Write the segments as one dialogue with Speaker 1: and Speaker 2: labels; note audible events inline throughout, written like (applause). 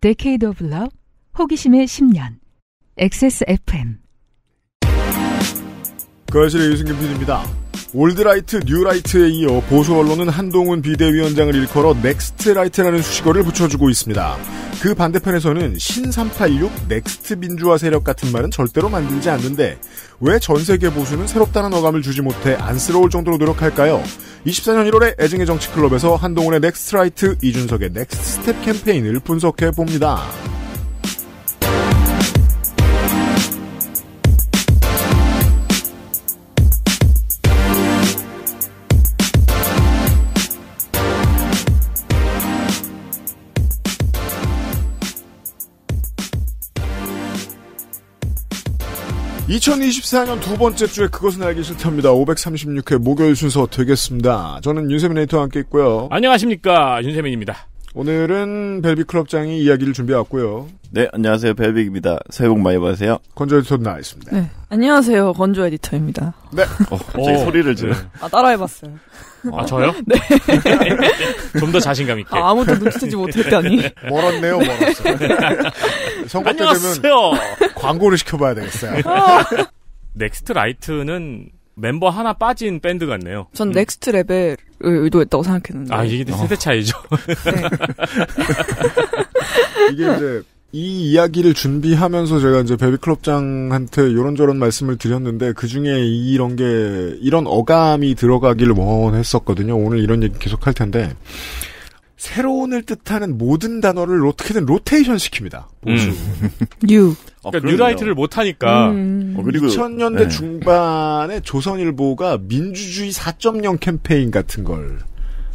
Speaker 1: Decade of Love, 호기심의 10년, XSFM.
Speaker 2: 거실의 유승균 PD입니다. 올드라이트, 뉴라이트에 이어 보수 언론은 한동훈 비대위원장을 일컬어 넥스트라이트라는 수식어를 붙여주고 있습니다. 그 반대편에서는 신386, 넥스트 민주화 세력 같은 말은 절대로 만들지 않는데 왜 전 세계 보수는 새롭다는 어감을 주지 못해 안쓰러울 정도로 노력할까요? 24년 1월에 애증의 정치 클럽에서 한동훈의 넥스트라이트, 이준석의 넥스트 스텝 캠페인을 분석해 봅니다. 2024년 두 번째 주에 그것은 알기 싫답니다. 536회 목요일 순서
Speaker 3: 되겠습니다. 저는
Speaker 2: 윤세민 에이터와 함께 있고요.
Speaker 4: 안녕하십니까. 윤세민입니다. 오늘은
Speaker 2: 벨비 클럽장이 이야기를 준비해왔고요.
Speaker 3: 네, 안녕하세요. 벨비입니다 새해 복 많이 받으세요. 건조 에디터 나와있습니다.
Speaker 5: 네, 안녕하세요. 건조 에디터입니다. 네. 어, 갑자기 오, 어. 소리를 지금 네. 아, 따라해봤어요. 어. 아, 저요? 네. (laughs) 좀 더 자신감 있게. 아, 무도 눈치채지 못했다니.
Speaker 2: (laughs) 네. 멀었네요, 멀었어. 요 선거 때세요 광고를 시켜봐야
Speaker 4: 되겠어요. 아. 넥스트 라이트는 멤버 하나 빠진 밴드 같네요. 전 음.
Speaker 5: 넥스트 레벨 의도했다고 생각했는데. 아, 이게 세대 어. 차이죠. 네.
Speaker 2: (laughs) 이게 이제 이 이야기를 준비하면서 제가 이제 베비클럽장한테 요런저런 말씀을 드렸는데 그 중에 이런 게 이런 어감이 들어가길 원했었거든요. 오늘 이런 얘기 계속 할 텐데 새로운을 뜻하는 모든 단어를 어떻게든 로테이션 시킵니다.
Speaker 4: 보수. 음.
Speaker 2: 뉴. (laughs) 어, 그러니까 뉴라이트를
Speaker 4: 못하니까. 음. 어, 그리고 2000년대 네.
Speaker 2: 중반에 조선일보가 민주주의 4.0 캠페인 같은 걸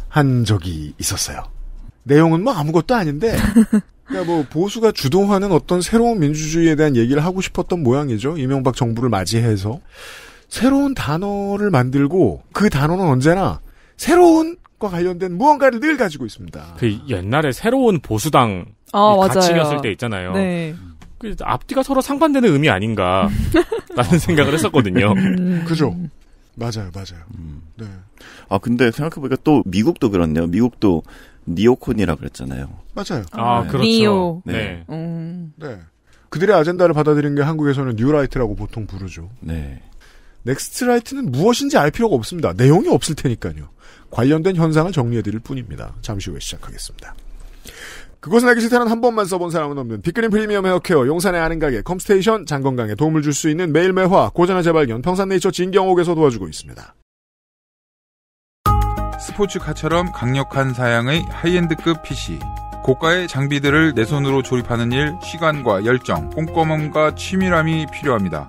Speaker 2: 한 적이 있었어요. 내용은 뭐 아무것도 아닌데. (laughs) 그러니까 뭐 보수가 주도하는 어떤 새로운 민주주의에 대한 얘기를 하고 싶었던 모양이죠. 이명박 정부를 맞이해서 새로운 단어를 만들고 그 단어는 언제나 새로운 개혁과 관련된 무언가를 늘 가지고 있습니다.
Speaker 4: 그 옛날에 새로운 보수당 아, 같이 였을 때 있잖아요. 네. 그 앞뒤가 서로 상반되는 의미 아닌가
Speaker 3: 라는 (laughs) 생각을 했었거든요.
Speaker 2: 음. 그죠. 맞아요, 맞아요. 음. 네.
Speaker 3: 아 근데 생각해보니까 또 미국도 그렇네요. 미국도 니오콘이라 그랬잖아요.
Speaker 2: 맞아요. 아 네. 그렇죠. 니오. 네. 네. 음. 네. 그들의 아젠다를 받아들인 게 한국에서는 뉴라이트라고 보통 부르죠. 네. 넥스트라이트는 무엇인지 알 필요가 없습니다. 내용이 없을 테니까요. 관련된 현상을 정리해드릴 뿐입니다. 잠시 후에 시작하겠습니다. 그것은 알기 싫다는 한 번만 써본 사람은 없는 비그린 프리미엄 헤어케어 용산의 아는 가게 컴스테이션 장건강에 도움을 줄 수 있는 매일 매화 고전의 재발견 평산네이처 진경옥에서 도와주고 있습니다. 스포츠카처럼 강력한 사양의 하이엔드급 PC 고가의 장비들을 내 손으로 조립하는 일 시간과 열정 꼼꼼함과 치밀함이 필요합니다.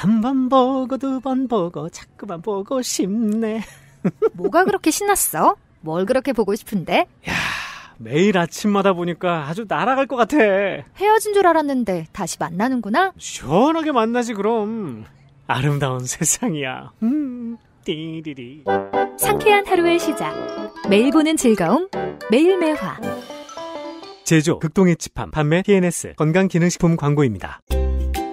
Speaker 1: 한번 보고 두 번 보고 자꾸만 보고 싶네. (laughs) 뭐가 그렇게 신났어? 뭘 그렇게 보고 싶은데? 야, 매일 아침마다 보니까 아주 날아갈 것 같아. 헤어진 줄
Speaker 5: 알았는데 다시 만나는구나?
Speaker 1: 시원하게 만나지 그럼. 아름다운 세상이야. 음, 띠리리.
Speaker 5: 상쾌한 하루의 시작. 매일 보는
Speaker 1: 즐거움. 매일 매화. 제조, 극동의 집합, 판매, TNS, 건강기능식품 광고입니다.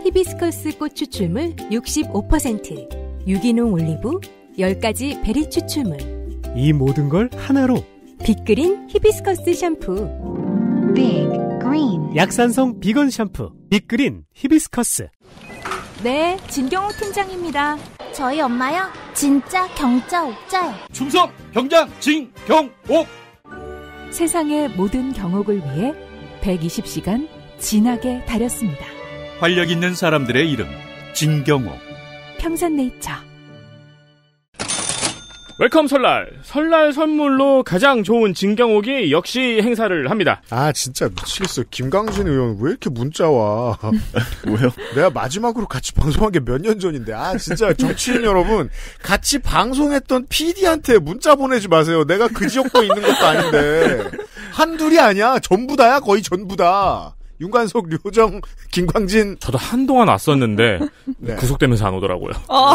Speaker 1: 히비스커스 꽃 추출물 65%, 유기농 올리브, 10가지 베리 추출물. 이 모든 걸 하나로 빅그린 히비스커스 샴푸. 빅 그린. 약산성 비건 샴푸. 빅그린 히비스커스. 네, 진경호 팀장입니다. 저희 엄마요? 진짜 경자 옥자요. 충성 경자 진경옥. 세상의 모든 경옥을 위해 120시간 진하게 다렸습니다. 활력 있는 사람들의 이름 진경호
Speaker 4: 평산네이처 웰컴 설날 설날 선물로 가장 좋은 진경옥이 역시 행사를 합니다. 아 진짜 미치겠어 김강진 의원 왜 이렇게 문자
Speaker 2: 와? (laughs) 왜요? 내가 마지막으로 같이 방송한 게 몇 년 전인데 아 진짜 정치인 여러분 같이 방송했던 PD한테 문자 보내지 마세요. 내가 그 지역도 있는 것도 아닌데 한둘이 아니야 전부다야 거의 전부다. 윤관석, 류정,
Speaker 4: (laughs) 김광진. 저도 한동안 왔었는데 (laughs) 네. 구속되면서 안 오더라고요. 어.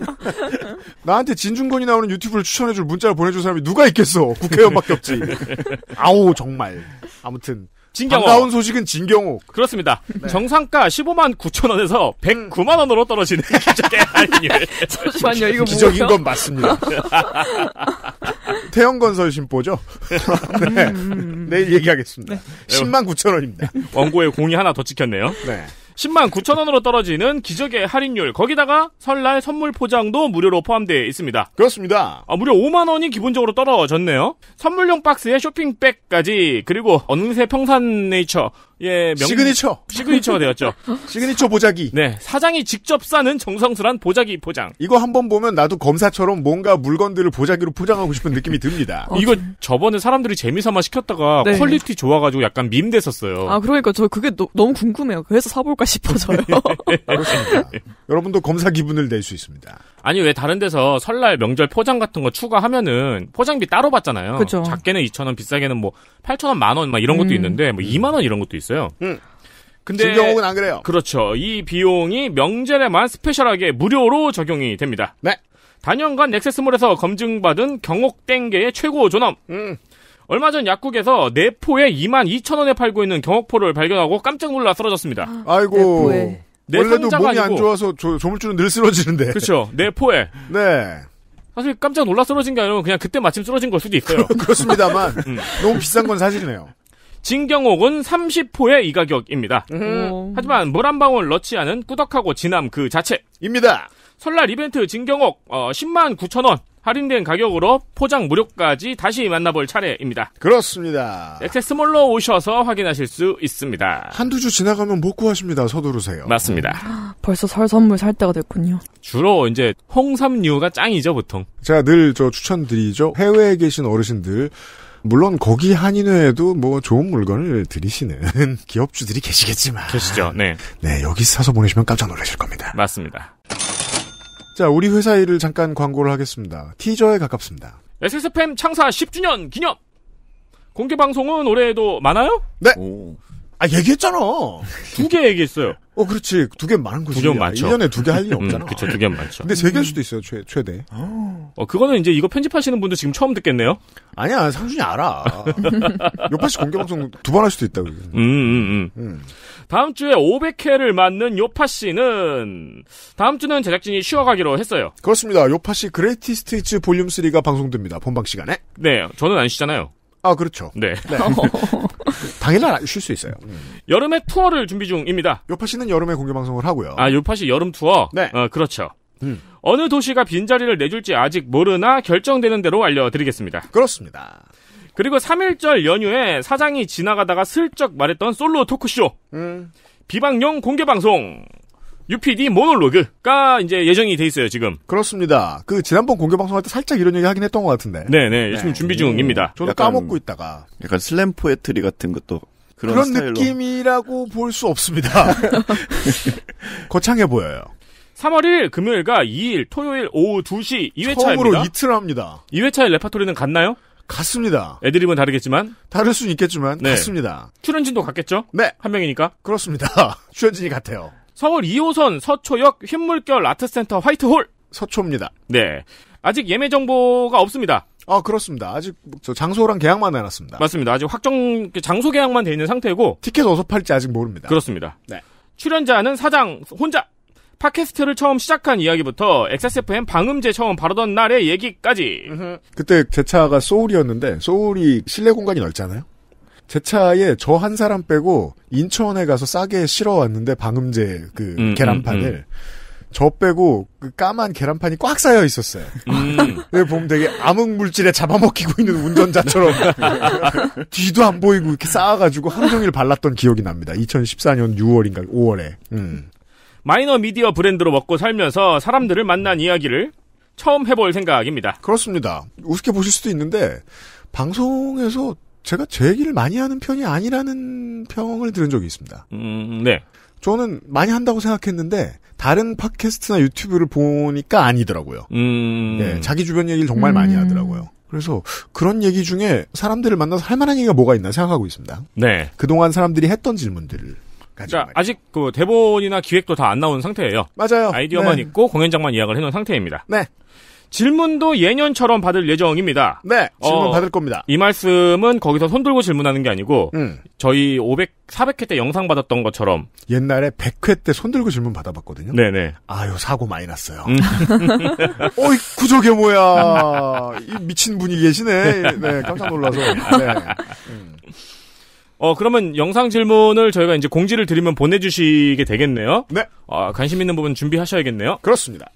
Speaker 2: (laughs) 나한테 진중권이 나오는 유튜브를 추천해줄 문자를 보내줄 사람이 누가 있겠어? 국회의원밖에
Speaker 4: 없지. 아우 정말. 아무튼 진경호. 반가운 소식은 진경호. 그렇습니다. 네. 정상가 15만 9천 원에서 109만 원으로 떨어지는 (laughs) 기적의 할인율. 잠시만요, 이거 기적인 뭐예요? 건 맞습니다.
Speaker 2: 태형건설 심보죠.
Speaker 4: (laughs) 음, 음, 음. 네, 내일 얘기하겠습니다. 네. 10만 9천 원입니다. 원고에 공이 하나 더 찍혔네요. 네. 10만 9천 원으로 떨어지는 기적의 할인율. 거기다가 설날 선물 포장도 무료로 포함되어 있습니다. 그렇습니다. 아, 무려 5만 원이 기본적으로 떨어졌네요. 선물용 박스에 쇼핑백까지 그리고 어느새 평산네이처 예, 명... 시그니처. 시그니처가 되었죠. (laughs) 시그니처 보자기. 네, 사장이 직접 싸는 정성스란 보자기 포장.
Speaker 2: 이거 한번 보면 나도 검사처럼 뭔가 물건들을 보자기로 포장하고 싶은 느낌이 듭니다. 어, 이거
Speaker 4: 저번에 사람들이 재미삼아 시켰다가 네. 퀄리티 좋아가지고 약간 밈 됐었어요.
Speaker 5: 아, 그러니까 저 그게 너, 무 궁금해요. 그래서 사볼까 싶어서요. (laughs) 네. 아, 그렇습니다. 여러분도 검사 기분을 낼 수 있습니다.
Speaker 4: 아니, 왜 다른 데서 설날 명절 포장 같은 거 추가하면은 포장비 따로 받잖아요. 그쵸. 작게는 2천원 비싸게는 뭐 8,000원, 만원 막 이런 것도 음. 있는데 뭐 2만원 이런 것도 있어요. 있어요. 음. 근데 진경옥은 안 그래요. 그렇죠. 이 비용이 명절에만 스페셜하게 무료로 적용이 됩니다. 네. 단연간 넥세스몰에서 검증받은 경옥 땡계의 최고 존엄. 음. 얼마 전 약국에서 내포에 2 2 0 0 0 원에 팔고 있는 경옥포를 발견하고 깜짝 놀라 쓰러졌습니다.
Speaker 2: 아이고. 내포에. 내 원래도 몸이 아니고. 안 좋아서 조물주는 늘 쓰러지는데. 그렇죠.
Speaker 4: 내포에. 네. 사실 깜짝 놀라 쓰러진 게 아니라 그냥 그때 마침 쓰러진 걸 수도 있어요. (laughs) 그렇습니다만 음. 너무 비싼 건 사실이네요. 진경옥은 30호의 이 가격입니다. 음. 하지만 물 한 방울 넣지 않은 꾸덕하고 진함 그 자체입니다. 설날 이벤트 진경옥 어, 10만 9천 원 할인된 가격으로 포장 무료까지 다시 만나볼 차례입니다. 그렇습니다. 액세스몰로 오셔서 확인하실 수 있습니다. 한두 주
Speaker 2: 지나가면 못 구하십니다. 서두르세요.
Speaker 4: 맞습니다.
Speaker 5: 음. 벌써 설 선물 살 때가 됐군요.
Speaker 4: 주로 이제 홍삼류가 짱이죠 보통.
Speaker 2: 제가 늘 저 추천드리죠. 해외에 계신 어르신들 물론 거기 한인회에도 뭐 좋은 물건을 들이시는 (laughs) 기업주들이 계시겠지만
Speaker 4: 계시죠. 네. 네, 여기 사서 보내시면 깜짝 놀라실 겁니다. 맞습니다.
Speaker 2: 자, 우리 회사 일을 잠깐 광고를 하겠습니다. 티저에 가깝습니다.
Speaker 4: SSFM 창사 10주년 기념! 공개 방송은 올해에도 많아요? 네. 오. 아, 얘기했잖아. 두 개 얘기했어요. 어, 그렇지. 두 개 많은 거지. 두개 많죠. 1년에 두 개 할 일이 음, 없잖아. 음, 그죠두개 많죠. 근데 세 개일 수도 있어요, 최, 최대.
Speaker 6: 어,
Speaker 4: 그거는 이제 이거 편집하시는 분들 지금 처음 듣겠네요? 아니야, 상준이 알아. (laughs) 요파씨 공개방송 두 번 할 수도 있다, 고
Speaker 2: 음, 음, 음, 음,
Speaker 4: 다음 주에 500회를 맞는 요파씨는, 다음 주는 제작진이 쉬어가기로 했어요.
Speaker 2: 그렇습니다. 요파씨 그레이티스트 이츠 볼륨3가 방송됩니다. 본방 시간에.
Speaker 4: 네, 저는 안 쉬잖아요. 아, 그렇죠. 네. 네. (laughs) 당일날 쉴 수 있어요. 음. 여름에 투어를 준비 중입니다. 요파 씨는 여름에 공개 방송을 하고요. 아, 요파 씨 여름 투어? 네. 어, 그렇죠. 음. 어느 도시가 빈자리를 내줄지 아직 모르나 결정되는 대로 알려드리겠습니다. 그렇습니다. 그리고 3일절 연휴에 사장이 지나가다가 슬쩍 말했던 솔로 토크쇼. 음. 비방용 공개 방송. UPD 모놀로그가 이제 예정이 돼 있어요
Speaker 3: 지금.
Speaker 2: 그렇습니다. 그 지난번 공개 방송할 때 살짝 이런 얘기 하긴 했던 것 같은데. 네네 열심 네, 네. 준비 중입니다. 저도 약간, 까먹고 있다가.
Speaker 3: 약간 슬램 포에트리 같은 것도 그런, 그런
Speaker 2: 느낌이라고 볼 수 없습니다.
Speaker 3: (laughs) 거창해 보여요.
Speaker 4: 3월 1일 금요일과 2일 토요일 오후 2시 2회차입니다. 처음으로 이틀 합니다. 2회차의 레파토리는 갔나요갔습니다 애드립은 다르겠지만 다를 수는 있겠지만 네. 같습니다. 출연진도 갔겠죠 네. 한 명이니까. 그렇습니다. (laughs) 출연진이 같아요. 서울 2호선 서초역 흰물결 아트센터 화이트홀 서초입니다. 네. 아직 예매 정보가 없습니다. 아 그렇습니다. 아직 저 장소랑 계약만 해놨습니다. 맞습니다. 아직 확정 그 장소 계약만 돼 있는 상태고 티켓 어서 팔지 아직 모릅니다. 그렇습니다. 네. 출연자는 사장 혼자 팟캐스트를 처음 시작한 이야기부터 XSFM 방음제 처음 바르던 날의 얘기까지.
Speaker 2: 그때 제 차가 소울이었는데 소울이 실내 공간이 넓잖아요. 제 차에 저 한 사람 빼고 인천에 가서 싸게 실어 왔는데 방음제 그 음, 계란판을 음, 음. 저 빼고 그 까만 계란판이 꽉 쌓여 있었어요. 음. (laughs) 네, 보면 되게 암흑 물질에 잡아먹히고 있는 운전자처럼 (laughs) 뒤도 안 보이고 이렇게 쌓아가지고 한루 종일 발랐던 기억이 납니다. 2014년 6월인가 5월에. 음.
Speaker 4: 마이너 미디어 브랜드로 먹고 살면서 사람들을 만난 이야기를 처음 해볼 생각입니다. 그렇습니다. 우습게 보실 수도 있는데
Speaker 2: 방송에서 제가 제 얘기를 많이 하는 편이 아니라는 평을 들은 적이 있습니다. 음, 네. 저는 많이 한다고 생각했는데 다른 팟캐스트나 유튜브를 보니까 아니더라고요. 음. 예, 자기 주변 얘기를 정말 음. 많이 하더라고요. 그래서 그런 얘기 중에 사람들을 만나서 할 만한 얘기가 뭐가 있나 생각하고 있습니다. 네. 그동안 사람들이 했던 질문들을
Speaker 4: 그러니 아직 그 대본이나 기획도 다 안 나온 상태예요. 맞아요. 아이디어만 네. 있고 공연장만 예약을 해놓은 상태입니다. 네. 질문도 예년처럼 받을 예정입니다. 네, 질문 어, 받을 겁니다. 이 말씀은 거기서 손 들고 질문하는 게 아니고 음. 저희 500, 400회 때 영상 받았던 것처럼
Speaker 2: 옛날에 100회 때 손 들고 질문 받아봤거든요. 네네. 아유 사고 많이 났어요. 음. (laughs) 어이 구저게
Speaker 4: 뭐야 이 미친 분이 계시네. 네, 깜짝 놀라서. 네. 음. 어, 그러면 영상 질문을 저희가 이제 공지를 드리면 보내주시게 되겠네요. 네. 어, 관심 있는 부분 준비하셔야겠네요. 그렇습니다.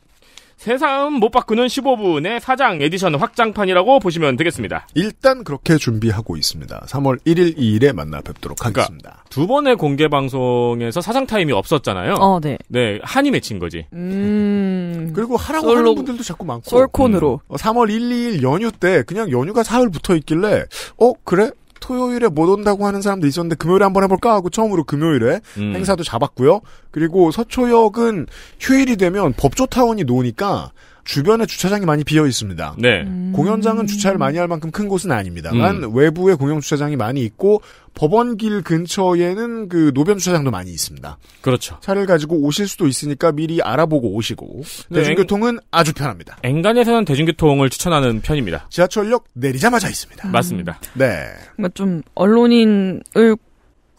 Speaker 4: 세상 못 바꾸는 15분의 사장 에디션 확장판이라고 보시면 되겠습니다. 일단
Speaker 2: 그렇게 준비하고 있습니다. 3월 1일, 2일에 만나
Speaker 4: 뵙도록 그러니까 하겠습니다. 두 번의 공개 방송에서 사장 타임이 없었잖아요. 어, 네. 네, 한이 맺힌 거지.
Speaker 2: 음. 그리고 하라고 솔로, 하는 분들도 자꾸 많고. 콘으로 음. 3월 1, 2일 연휴 때 그냥 연휴가 사흘 붙어 있길래 어, 그래? 토요일에 못 온다고 하는 사람도 있었는데 금요일에 한번 해볼까 하고 처음으로 금요일에 음. 행사도 잡았고요. 그리고 서초역은 휴일이 되면 법조타운이 노니까 주변에 주차장이 많이 비어 있습니다. 네. 음... 공연장은 주차를 많이 할 만큼 큰 곳은 아닙니다만 음. 외부에 공영 주차장이 많이 있고 법원길 근처에는 그 노변 주차장도 많이 있습니다. 그렇죠. 차를 가지고 오실 수도 있으니까 미리 알아보고 오시고 네, 대중교통은 앵...
Speaker 4: 아주 편합니다. 앵간에서는 대중교통을 추천하는 편입니다. 지하철역 내리자마자 있습니다. 음... 맞습니다.
Speaker 5: 네. 그좀 언론인을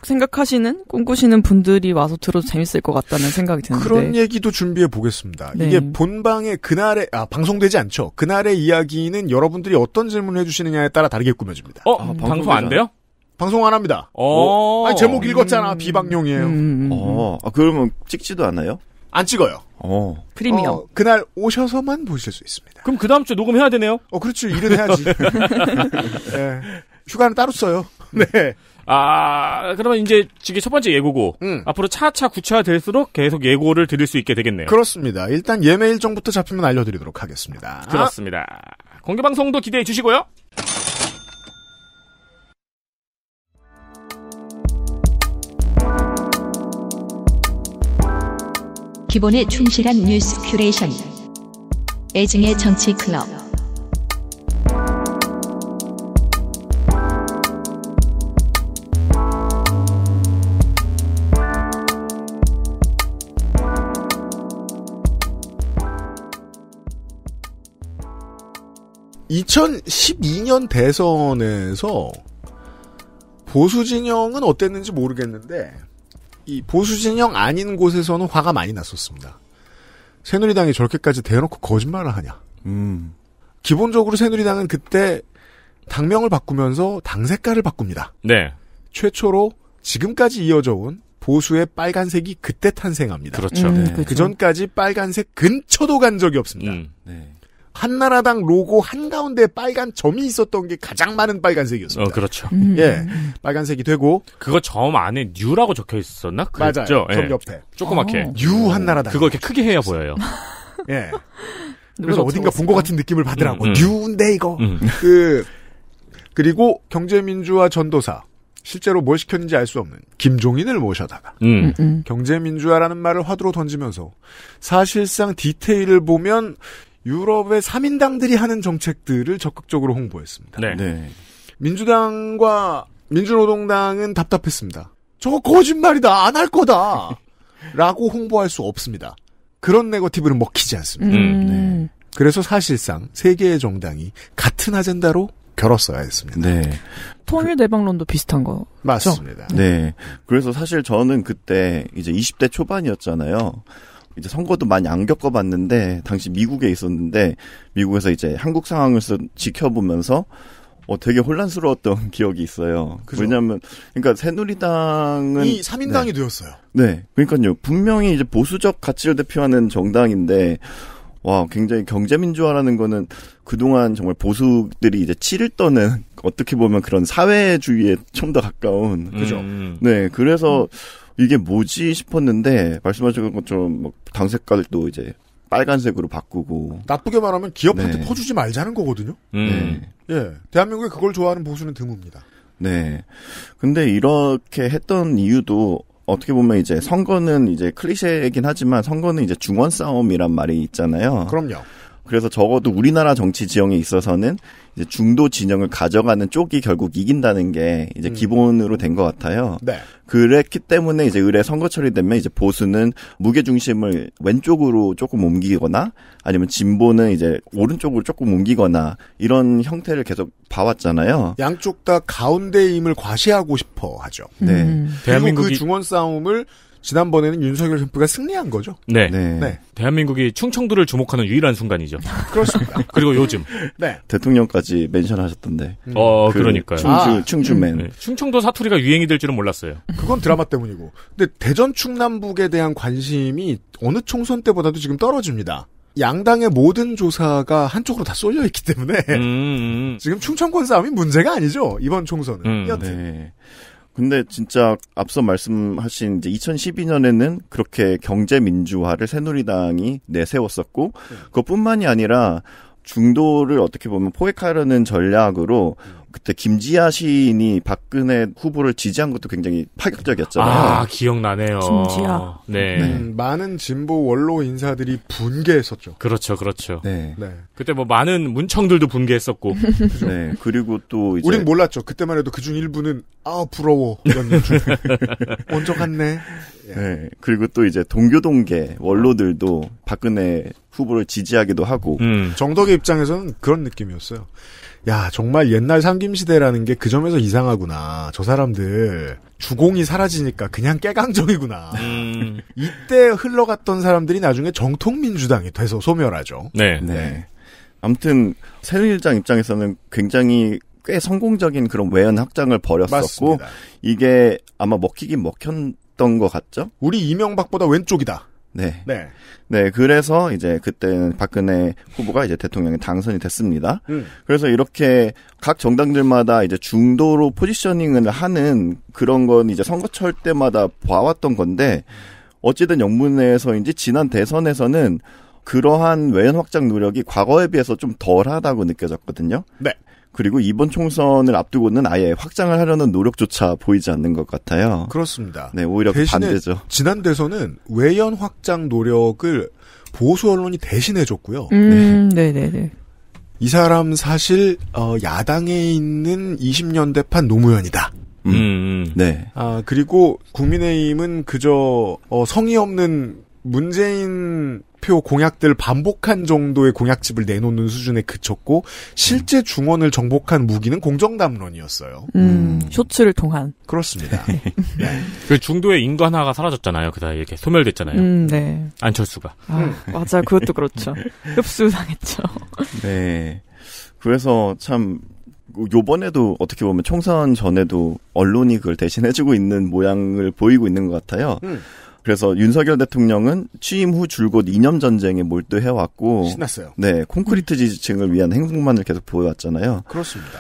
Speaker 5: 생각하시는 꿈꾸시는 분들이 와서 들어도 재밌을 것 같다는 생각이 드는데 그런
Speaker 2: 얘기도 준비해 보겠습니다. 네. 이게 본방의 그날에 아 방송되지 않죠. 그날의 이야기는 여러분들이 어떤 질문을 해주시느냐에 따라 다르게 꾸며집니다. 어 아, 방송 안 돼요? 방송 안 합니다. 어. 어? 아니, 제목 읽었잖아. 음. 비방용이에요. 음. 음, 음. 어. 아, 그러면 찍지도 않아요? 안 찍어요. 어. 프리미엄. 어, 그날 오셔서만 보실 수 있습니다.
Speaker 4: 그럼 그 다음 주에 녹음해야 되네요? 어, 그렇죠. 일은 해야지. 네. (laughs)
Speaker 2: 휴가는 따로 써요. 네.
Speaker 4: 아, 그러면 이제 지금 첫 번째 예고고 음. 앞으로 차차 구체화될수록 계속 예고를 드릴 수 있게 되겠네요. 그렇습니다. 일단 예매 일정부터 잡히면
Speaker 2: 알려드리도록 하겠습니다. 그렇습니다.
Speaker 4: 아. 공개 방송도 기대해 주시고요.
Speaker 1: 기본에 충실한 뉴스 큐레이션 애증의 정치 클럽
Speaker 2: 2012년 대선에서 보수 진영은 어땠는지 모르겠는데 이 보수 진영 아닌 곳에서는 화가 많이 났었습니다. 새누리당이 저렇게까지 대놓고 거짓말을 하냐. 음. 기본적으로 새누리당은 그때 당명을 바꾸면서 당 색깔을 바꿉니다. 네. 최초로 지금까지 이어져 온 보수의 빨간색이 그때 탄생합니다. 그렇죠. 음, 네. 그 전까지 빨간색 근처도 간 적이 없습니다.
Speaker 4: 음, 네.
Speaker 2: 한나라당 로고 한가운데 빨간 점이 있었던 게 가장 많은
Speaker 4: 빨간색이었습니다. 어, 그렇죠. 음. 예. 빨간색이 되고. 그거 점 안에 뉴라고 적혀 있었나? 그랬죠? 맞아요. 점 예. 옆에. 조그맣게. 어. 뉴 한나라당. 그거 이렇게 크게 해야 보여요. (laughs) 예.
Speaker 2: 그래서 어딘가 본 것 같은 느낌을 받으라고. 음, 음. 뉴인데, 이거. 음. 그, 그리고 경제민주화 전도사. 실제로 뭘 시켰는지 알 수 없는 김종인을 모셔다가 음. 음, 음. 경제민주화라는 말을 화두로 던지면서 사실상 디테일을 보면 유럽의 3인당들이 하는 정책들을 적극적으로 홍보했습니다. 네. 네. 민주당과 민주노동당은 답답했습니다. 저거 거짓말이다. 안 할 거다. (laughs) 라고 홍보할 수 없습니다. 그런 네거티브는 먹히지 않습니다. 음. 음. 네. 그래서 사실상 세계의 정당이 같은 아젠다로 결었어야 했습니다. 네.
Speaker 5: 통일 그 대방론도 비슷한 거. 맞습니다.
Speaker 3: 네. 그래서 사실 저는 그때 이제 20대 초반이었잖아요. 이제 선거도 많이 안 겪어봤는데 당시 미국에 있었는데 미국에서 이제 한국 상황을 지켜보면서 어 되게 혼란스러웠던 (laughs) 기억이 있어요. 그죠? 왜냐하면 그러니까 새누리당은 이 3인당이 네. 되었어요. 네, 그러니까요 분명히 이제 보수적 가치를 대표하는 정당인데 와 굉장히 경제민주화라는 거는 그동안 정말 보수들이 이제 치를 떠는 (laughs) 어떻게 보면 그런 사회주의에 좀 더 가까운 그죠. 음. 네, 그래서 음. 이게 뭐지 싶었는데 말씀하신 것처럼 당 색깔도 이제 빨간색으로 바꾸고 나쁘게 말하면 기업한테 네.
Speaker 2: 퍼주지 말자는 거거든요. 음. 네. 예, 대한민국에 그걸 좋아하는 보수는 드뭅니다.
Speaker 3: 네. 근데 이렇게 했던 이유도 어떻게 보면 이제 선거는 이제 클리셰이긴 하지만 선거는 이제 중원 싸움이란 말이 있잖아요. 그럼요. 그래서 적어도 우리나라 정치 지형에 있어서는 이제 중도 진영을 가져가는 쪽이 결국 이긴다는 게 이제 음. 기본으로 된 것 같아요. 네. 그랬기 때문에 이제 의뢰 선거처리 되면 이제 보수는 무게 중심을 왼쪽으로 조금 옮기거나 아니면 진보는 이제 오른쪽으로 조금 옮기거나 이런 형태를 계속 봐왔잖아요. 양쪽 다 가운데임을 과시하고 싶어 하죠. 네. 음. 대한민국 그
Speaker 2: 중원 싸움을
Speaker 4: 지난번에는 윤석열 캠프가 승리한 거죠.
Speaker 3: 네. 네. 네.
Speaker 4: 대한민국이 충청도를 주목하는 유일한
Speaker 3: 순간이죠. 그렇습니다. (laughs) 그리고 요즘. 네. 대통령까지 멘션하셨던데. 음. 어, 그 러니까요 충주, 아. 충주맨. 네.
Speaker 4: 충청도 사투리가 유행이 될 줄은 몰랐어요. 그건 드라마 때문이고. 근데 대전
Speaker 2: 충남북에 대한 관심이 어느 총선 때보다도 지금 떨어집니다. 양당의 모든 조사가 한쪽으로 다 쏠려 있기 때문에 음, 음. 지금 충청권 싸움이 문제가 아니죠
Speaker 3: 이번 총선은. 음, 여튼. 네. 근데 진짜 앞서 말씀하신 이제 2012년에는 그렇게 경제 민주화를 새누리당이 내세웠었고 네. 그것뿐만이 아니라 중도를 어떻게 보면 포획하려는 전략으로 음. 그때 김지아 시인이 박근혜 후보를 지지한 것도 굉장히 파격적이었잖아요. 아,
Speaker 4: 기억나네요. 김지아.
Speaker 3: 네. 네. 음, 많은 진보 원로 인사들이 분개했었죠.
Speaker 4: 그렇죠, 그렇죠. 네. 네. 그때 뭐 많은 문청들도 분개했었고. (laughs) 그렇죠. 네. 그리고 또 이제. 우린
Speaker 2: 몰랐죠. 그때만 해도 그중 일부는, 아, 부러워. 이런 줄. (laughs) 먼저 갔네.
Speaker 3: 예. 네. 그리고 또 이제 동교동계 원로들도 박근혜 후보를 지지하기도 하고. 음.
Speaker 2: 정덕의 입장에서는 그런 느낌이었어요. 야, 정말 옛날 삼김시대라는 게 그 점에서 이상하구나. 저 사람들. 주공이 사라지니까 그냥 깨강정이구나. 음. (laughs) 이때 흘러갔던 사람들이 나중에 정통민주당이 돼서 소멸하죠.
Speaker 3: 네. 네. 네. 아무튼, 새누리당 입장에서는 굉장히 꽤 성공적인 그런 외연 확장을 벌였었고, 맞습니다. 이게 아마 먹히긴 먹혔던 것 같죠?
Speaker 2: 우리 이명박보다 왼쪽이다. 네. 네.
Speaker 3: 네, 그래서 이제 그때는 박근혜 후보가 이제 대통령에 당선이 됐습니다. 음. 그래서 이렇게 각 정당들마다 이제 중도로 포지셔닝을 하는 그런 건 이제 선거철 때마다 봐왔던 건데, 어찌된 영문에서인지 지난 대선에서는 그러한 외연 확장 노력이 과거에 비해서 좀 덜하다고 느껴졌거든요. 네. 그리고 이번 총선을 앞두고는 아예 확장을 하려는 노력조차 보이지 않는 것 같아요.
Speaker 2: 그렇습니다. 네, 오히려 반대죠. 지난 대선은 외연 확장 노력을 보수 언론이 대신해줬고요. 음, 네, 네, 네. 이 사람 사실 어, 야당에 있는 20년대판 노무현이다.
Speaker 3: 음. 음, 음, 네.
Speaker 2: 아 그리고 국민의힘은 그저 어, 성의 없는 문재인 표 공약들 반복한 정도의 공약집을 내놓는 수준에 그쳤고 실제 중원을 정복한 무기는 공정담론이었어요.
Speaker 5: 음, 음. 쇼츠를 통한. 그렇습니다. (laughs) 네. 네.
Speaker 4: 그 중도의 인간화가
Speaker 3: 사라졌잖아요. 그다 이렇게 소멸됐잖아요. 음, 네. 안철수가.
Speaker 5: 아, 맞아, 그것도 그렇죠. (laughs) 흡수당했죠.
Speaker 3: 네. 그래서 참 요번에도 어떻게 보면 총선 전에도 언론이 그걸 대신해주고 있는 모양을 보이고 있는 것 같아요. 음. 그래서 윤석열 대통령은 취임 후 줄곧 이념 전쟁에 몰두해 왔고 신났어요. 네, 콘크리트 지지층을 위한 행동만을 계속 보여왔잖아요. 그렇습니다.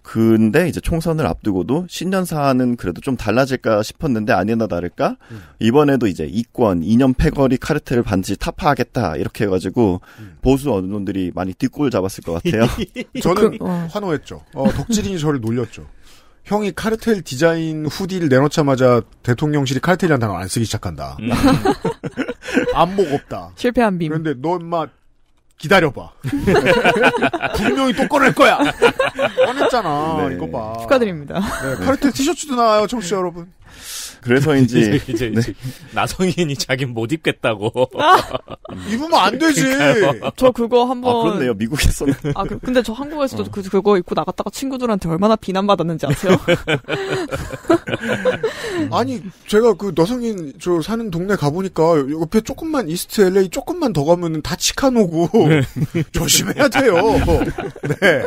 Speaker 3: 근데 이제 총선을 앞두고도 신년 사안은 그래도 좀 달라질까 싶었는데 아니나 다를까 음. 이번에도 이제 이권 이념 패거리 카르텔을 반드시 타파하겠다 이렇게 해가지고 음. 보수 언론들이 많이 뒷골 잡았을 것 같아요.
Speaker 2: (laughs) 저는 그, 어. 환호했죠. 어, 덕질인이 저를 놀렸죠. 형이 카르텔 디자인 후디를 내놓자마자 대통령실이 카르텔이라는 단어 안 쓰기 시작한다. 음. (laughs) 안목 없다. 실패한 빔. 그런데 너 인마
Speaker 4: 기다려봐. (laughs) 분명히 또 꺼낼 거야. 꺼냈잖아. 네. 이거 봐. 축하드립니다. 네, 카르텔
Speaker 2: 티셔츠도 나와요, 청취자 여러분.
Speaker 3: 그래서인지 (laughs) 이제,
Speaker 4: 이제, 네. 이제 나성인이 자긴 못 입겠다고 아!
Speaker 5: 입으면 안 되지. 저 그거 아, 한번 아, 그렇네요.
Speaker 3: 미국에서는. 아 그, 근데 저
Speaker 5: 한국에서도 어. 그, 그거 입고 나갔다가 친구들한테 얼마나 비난받았는지 아세요? (laughs) 아니 제가 그 나성인 저
Speaker 2: 사는 동네 가보니까 옆에 조금만 이스트 LA 조금만 더 가면은 다 치카노고 네. (laughs) 조심해야 돼요. 네.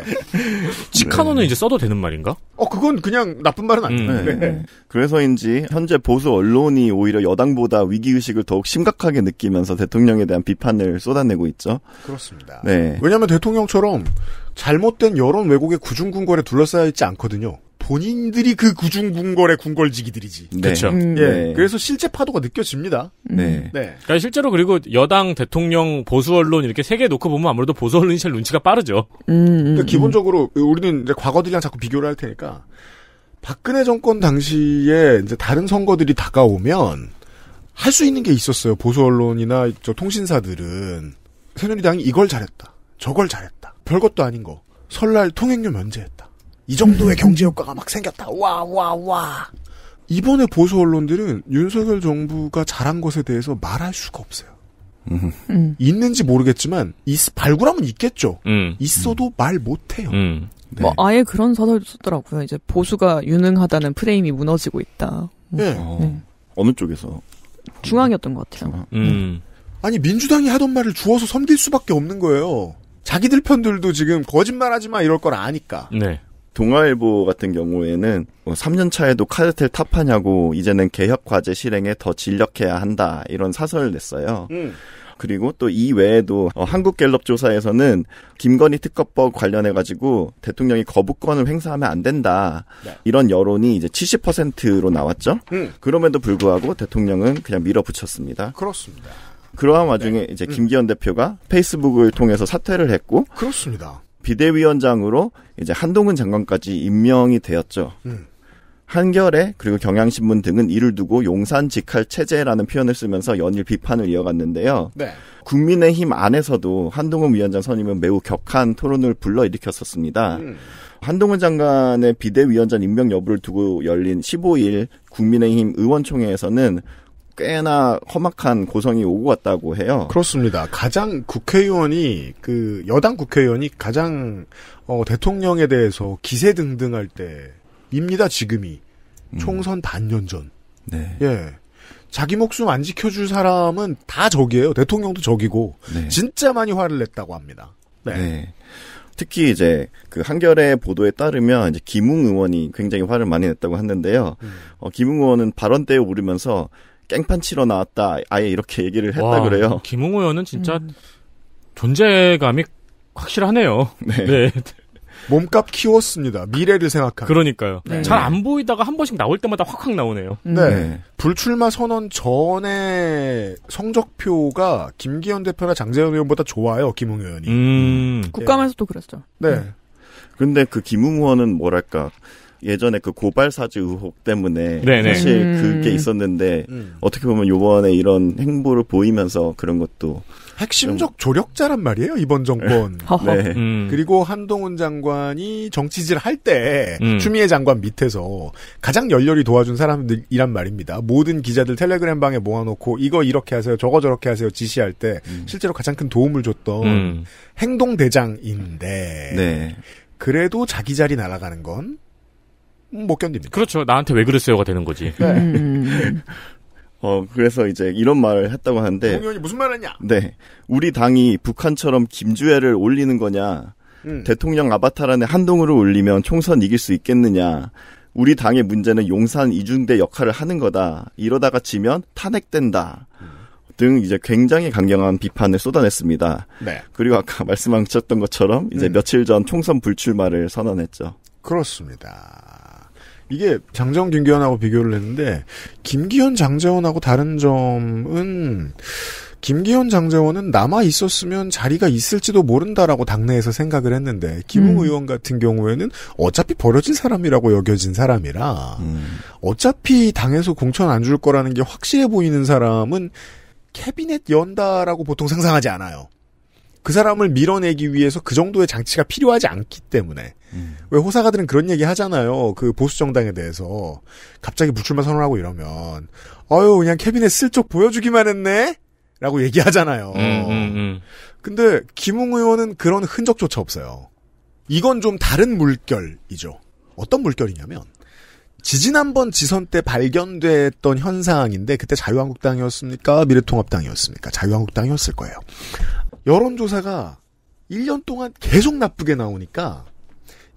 Speaker 3: 치카노는 네. 이제 써도 되는 말인가?
Speaker 2: 어 그건 그냥 나쁜 말은 아니데 음. 네.
Speaker 3: 그래서인지 현 현재 보수 언론이 오히려 여당보다 위기의식을 더욱 심각하게 느끼면서 대통령에 대한 비판을 쏟아내고 있죠. 그렇습니다. 네. 왜냐하면 대통령처럼 잘못된 여론 왜곡의 구중궁궐에 둘러싸여 있지 않거든요.
Speaker 2: 본인들이 그 구중궁궐의 궁궐지기들이지. 네. 그렇죠. 음, 예. 네. 그래서 실제 파도가 느껴집니다. 네. 네. 음. 네.
Speaker 4: 그러니까 실제로 그리고 여당 대통령 보수 언론 이렇게 세 개 놓고 보면 아무래도 보수 언론이 제일 눈치가 빠르죠.
Speaker 2: 그러니까 음, 음, 그러니까 기본적으로 우리는 과거들이랑 자꾸 비교를 할 테니까 박근혜 정권 당시에 이제 다른 선거들이 다가오면 할 수 있는 게 있었어요. 보수 언론이나 저 통신사들은 새누리당이 이걸 잘했다. 저걸 잘했다. 별것도 아닌 거. 설날 통행료 면제했다. 이 정도의 음. 경제 효과가 막 생겼다. 와, 와, 와. 이번에 보수 언론들은 윤석열 정부가 잘한 것에 대해서 말할 수가 없어요. 음. 있는지 모르겠지만, 있, 발굴하면 있겠죠. 음. 있어도 음. 말 못해요. 음.
Speaker 5: 뭐 네. 아예 그런 사설도 썼더라고요. 이제 보수가 유능하다는 프레임이 무너지고 있다. 네.
Speaker 3: 어. 네. 어느 쪽에서?
Speaker 5: 중앙이었던 것 같아요. 중앙.
Speaker 3: 음. 음.
Speaker 2: 아니 민주당이 하던 말을 주워서 섬길 수밖에 없는 거예요.
Speaker 3: 자기들 편들도 지금 거짓말하지 마 이럴 걸 아니까. 네. 동아일보 같은 경우에는 3년 뭐 차에도 카르텔 타파냐고 이제는 개혁 과제 실행에 더 진력해야 한다 이런 사설을 냈어요. 음. 그리고 또 이 외에도 어, 한국갤럽 조사에서는 김건희 특검법 관련해 가지고 대통령이 거부권을 행사하면 안 된다 네. 이런 여론이 이제 70%로 나왔죠. 음. 그럼에도 불구하고 대통령은 그냥 밀어붙였습니다. 그렇습니다. 그러한 와중에 네. 이제 음. 김기현 음. 대표가 페이스북을 통해서 사퇴를 했고 그렇습니다. 비대위원장으로 이제 한동훈 장관까지 임명이 되었죠. 음. 한겨레 그리고 경향신문 등은 이를 두고 용산 직할 체제라는 표현을 쓰면서 연일 비판을 이어갔는데요. 네. 국민의힘 안에서도 한동훈 위원장 선임은 매우 격한 토론을 불러일으켰었습니다. 음. 한동훈 장관의 비대위원장 임명 여부를 두고 열린 15일 국민의힘 의원총회에서는 꽤나 험악한 고성이 오고 갔다고 해요. 그렇습니다. 가장 국회의원이
Speaker 2: 그 여당 국회의원이 가장 어, 대통령에 대해서 기세 등등할 때 입니다 지금이 음. 총선 반년 전. 네. 예. 자기 목숨 안 지켜줄 사람은 다 적이에요. 대통령도 적이고 네. 진짜 많이 화를 냈다고 합니다.
Speaker 3: 네. 네. 특히 이제 그 한겨레 보도에 따르면 이제 김웅 의원이 굉장히 화를 많이 냈다고 하는데요. 음. 어, 김웅 의원은 발언대에 오르면서 깽판 치러 나왔다. 아예 이렇게 얘기를 했다 와, 그래요.
Speaker 4: 김웅 의원은 진짜 음. 존재감이 확실하네요. 네. 네. 몸값 키웠습니다. 미래를 생각한. 하 그러니까요. 네. 잘안 보이다가 한 번씩 나올 때마다 확확 나오네요.
Speaker 2: 음. 네. 네. 불출마 선언 전에 성적표가 김기현 대표나 장재현 의원보다 좋아요. 김웅 의원이.
Speaker 3: 음. 음. 국감에서도
Speaker 5: 그랬죠. 네.
Speaker 3: 런데그 네. 김웅 의원은 뭐랄까 예전에 그 고발 사주 의혹 때문에 네네. 네. 사실 음. 그게 있었는데 음. 어떻게 보면 요번에 이런 행보를 보이면서 그런 것도 핵심적 조력자란 말이에요 이번
Speaker 2: 정권. 네. 네. 음. 그리고 한동훈 장관이 정치질 할때 음. 추미애 장관 밑에서 가장 열렬히 도와준 사람들이란 말입니다. 모든 기자들 텔레그램 방에 모아놓고 이거 이렇게 하세요, 저거 저렇게 하세요 지시할 때 음. 실제로 가장 큰 도움을 줬던 음. 행동 대장인데 네. 그래도 자기 자리 날아가는 건 못
Speaker 3: 견딥니다. 그렇죠. 나한테 왜 그랬어요가 되는 거지. 네. (laughs) 음, 음, 어, 그래서 이제 이런 말을 했다고 하는데. 공연이 무슨 말 했냐? 네. 우리 당이 북한처럼 김주애를 올리는 거냐. 음. 대통령 아바타 안에 한동으로 올리면 총선 이길 수 있겠느냐. 우리 당의 문제는 용산 이중대 역할을 하는 거다. 이러다가 지면 탄핵된다. 음. 등 이제 굉장히 강경한 비판을 쏟아냈습니다. 네. 그리고 아까 (laughs) 말씀하셨던 것처럼 이제 음. 며칠 전 총선 불출마를 선언했죠.
Speaker 2: 그렇습니다. 이게 장정 김기현하고 비교를 했는데 김기현 장재원하고 다른 점은 김기현 장재원은 남아 있었으면 자리가 있을지도 모른다라고 당내에서 생각을 했는데 김웅 음. 의원 같은 경우에는 어차피 버려진 사람이라고 여겨진 사람이라 음. 어차피 당에서 공천 안 줄 거라는 게 확실해 보이는 사람은 캐비넷 연다라고 보통 상상하지 않아요. 그 사람을 밀어내기 위해서 그 정도의 장치가 필요하지 않기 때문에 음. 왜 호사가들은 그런 얘기 하잖아요. 그 보수 정당에 대해서 갑자기 불출마 선언하고 이러면 어유 그냥 캐빈에쓸쩍 보여주기만 했네. 라고 얘기하잖아요. 음, 음, 음, 근데 김웅 의원은 그런 흔적조차 없어요. 이건 좀 다른 물결이죠. 어떤 물결이냐면 지지난번 지선 때 발견됐던 현상인데 그때 자유한국당이었습니까? 미래통합당이었습니까? 자유한국당이었을 거예요. 여론조사가 1년 동안 계속 나쁘게 나오니까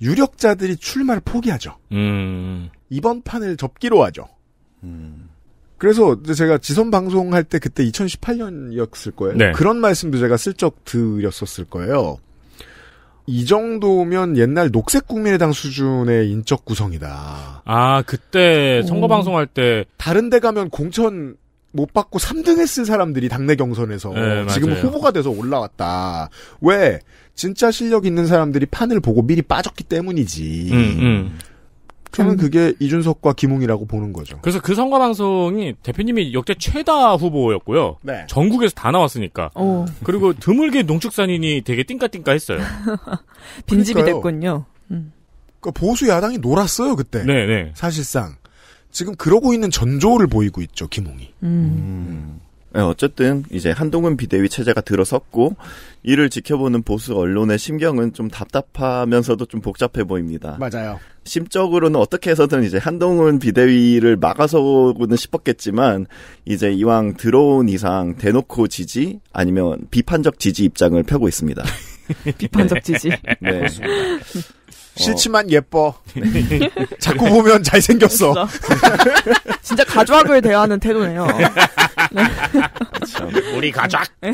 Speaker 2: 유력자들이 출마를 포기하죠. 음. 이번 판을 접기로 하죠. 음. 그래서 제가 지선 방송할 때 그때 2018년이었을 거예요. 네. 그런 말씀도 제가 슬쩍 드렸었을 거예요. 이 정도면 옛날 녹색 국민의당 수준의 인적 구성이다.
Speaker 4: 아, 그때 선거 음. 방송할 때 다른 데 가면 공천 못
Speaker 2: 받고 3등 했은 사람들이 당내 경선에서 네, 지금 후보가 돼서 올라왔다. 왜? 진짜 실력 있는 사람들이 판을 보고 미리 빠졌기 때문이지.
Speaker 4: 음, 음. 저는 음.
Speaker 2: 그게 이준석과 김웅이라고 보는 거죠.
Speaker 4: 그래서 그 선거 방송이 대표님이 역대 최다 후보였고요. 네. 전국에서 다 나왔으니까. 오. 어. 그리고 드물게 농축산인이 되게 띵까띵까했어요.
Speaker 5: (laughs) 빈집이 됐군요. 음.
Speaker 2: 그 보수 야당이 놀았어요 그때. 네네. 네. 사실상 지금 그러고 있는 전조를 보이고 있죠, 김홍이.
Speaker 3: 음. 음. 네, 어쨌든 이제 한동훈 비대위 체제가 들어섰고 이를 지켜보는 보수 언론의 심경은 좀 답답하면서도 좀 복잡해 보입니다. 맞아요. 심적으로는 어떻게 해서든 이제 한동훈 비대위를 막아서고는 싶었겠지만 이제 이왕 들어온 이상 대놓고 지지 아니면 비판적 지지 입장을 펴고 있습니다. (laughs)
Speaker 2: 비판적 지지. 네. (laughs) 네. 싫지만 예뻐. (laughs) 자꾸 보면 잘생겼어. (laughs)
Speaker 5: 진짜 가족을 대하는 태도네요. 어.
Speaker 4: 네. 참, 우리 가족. 네.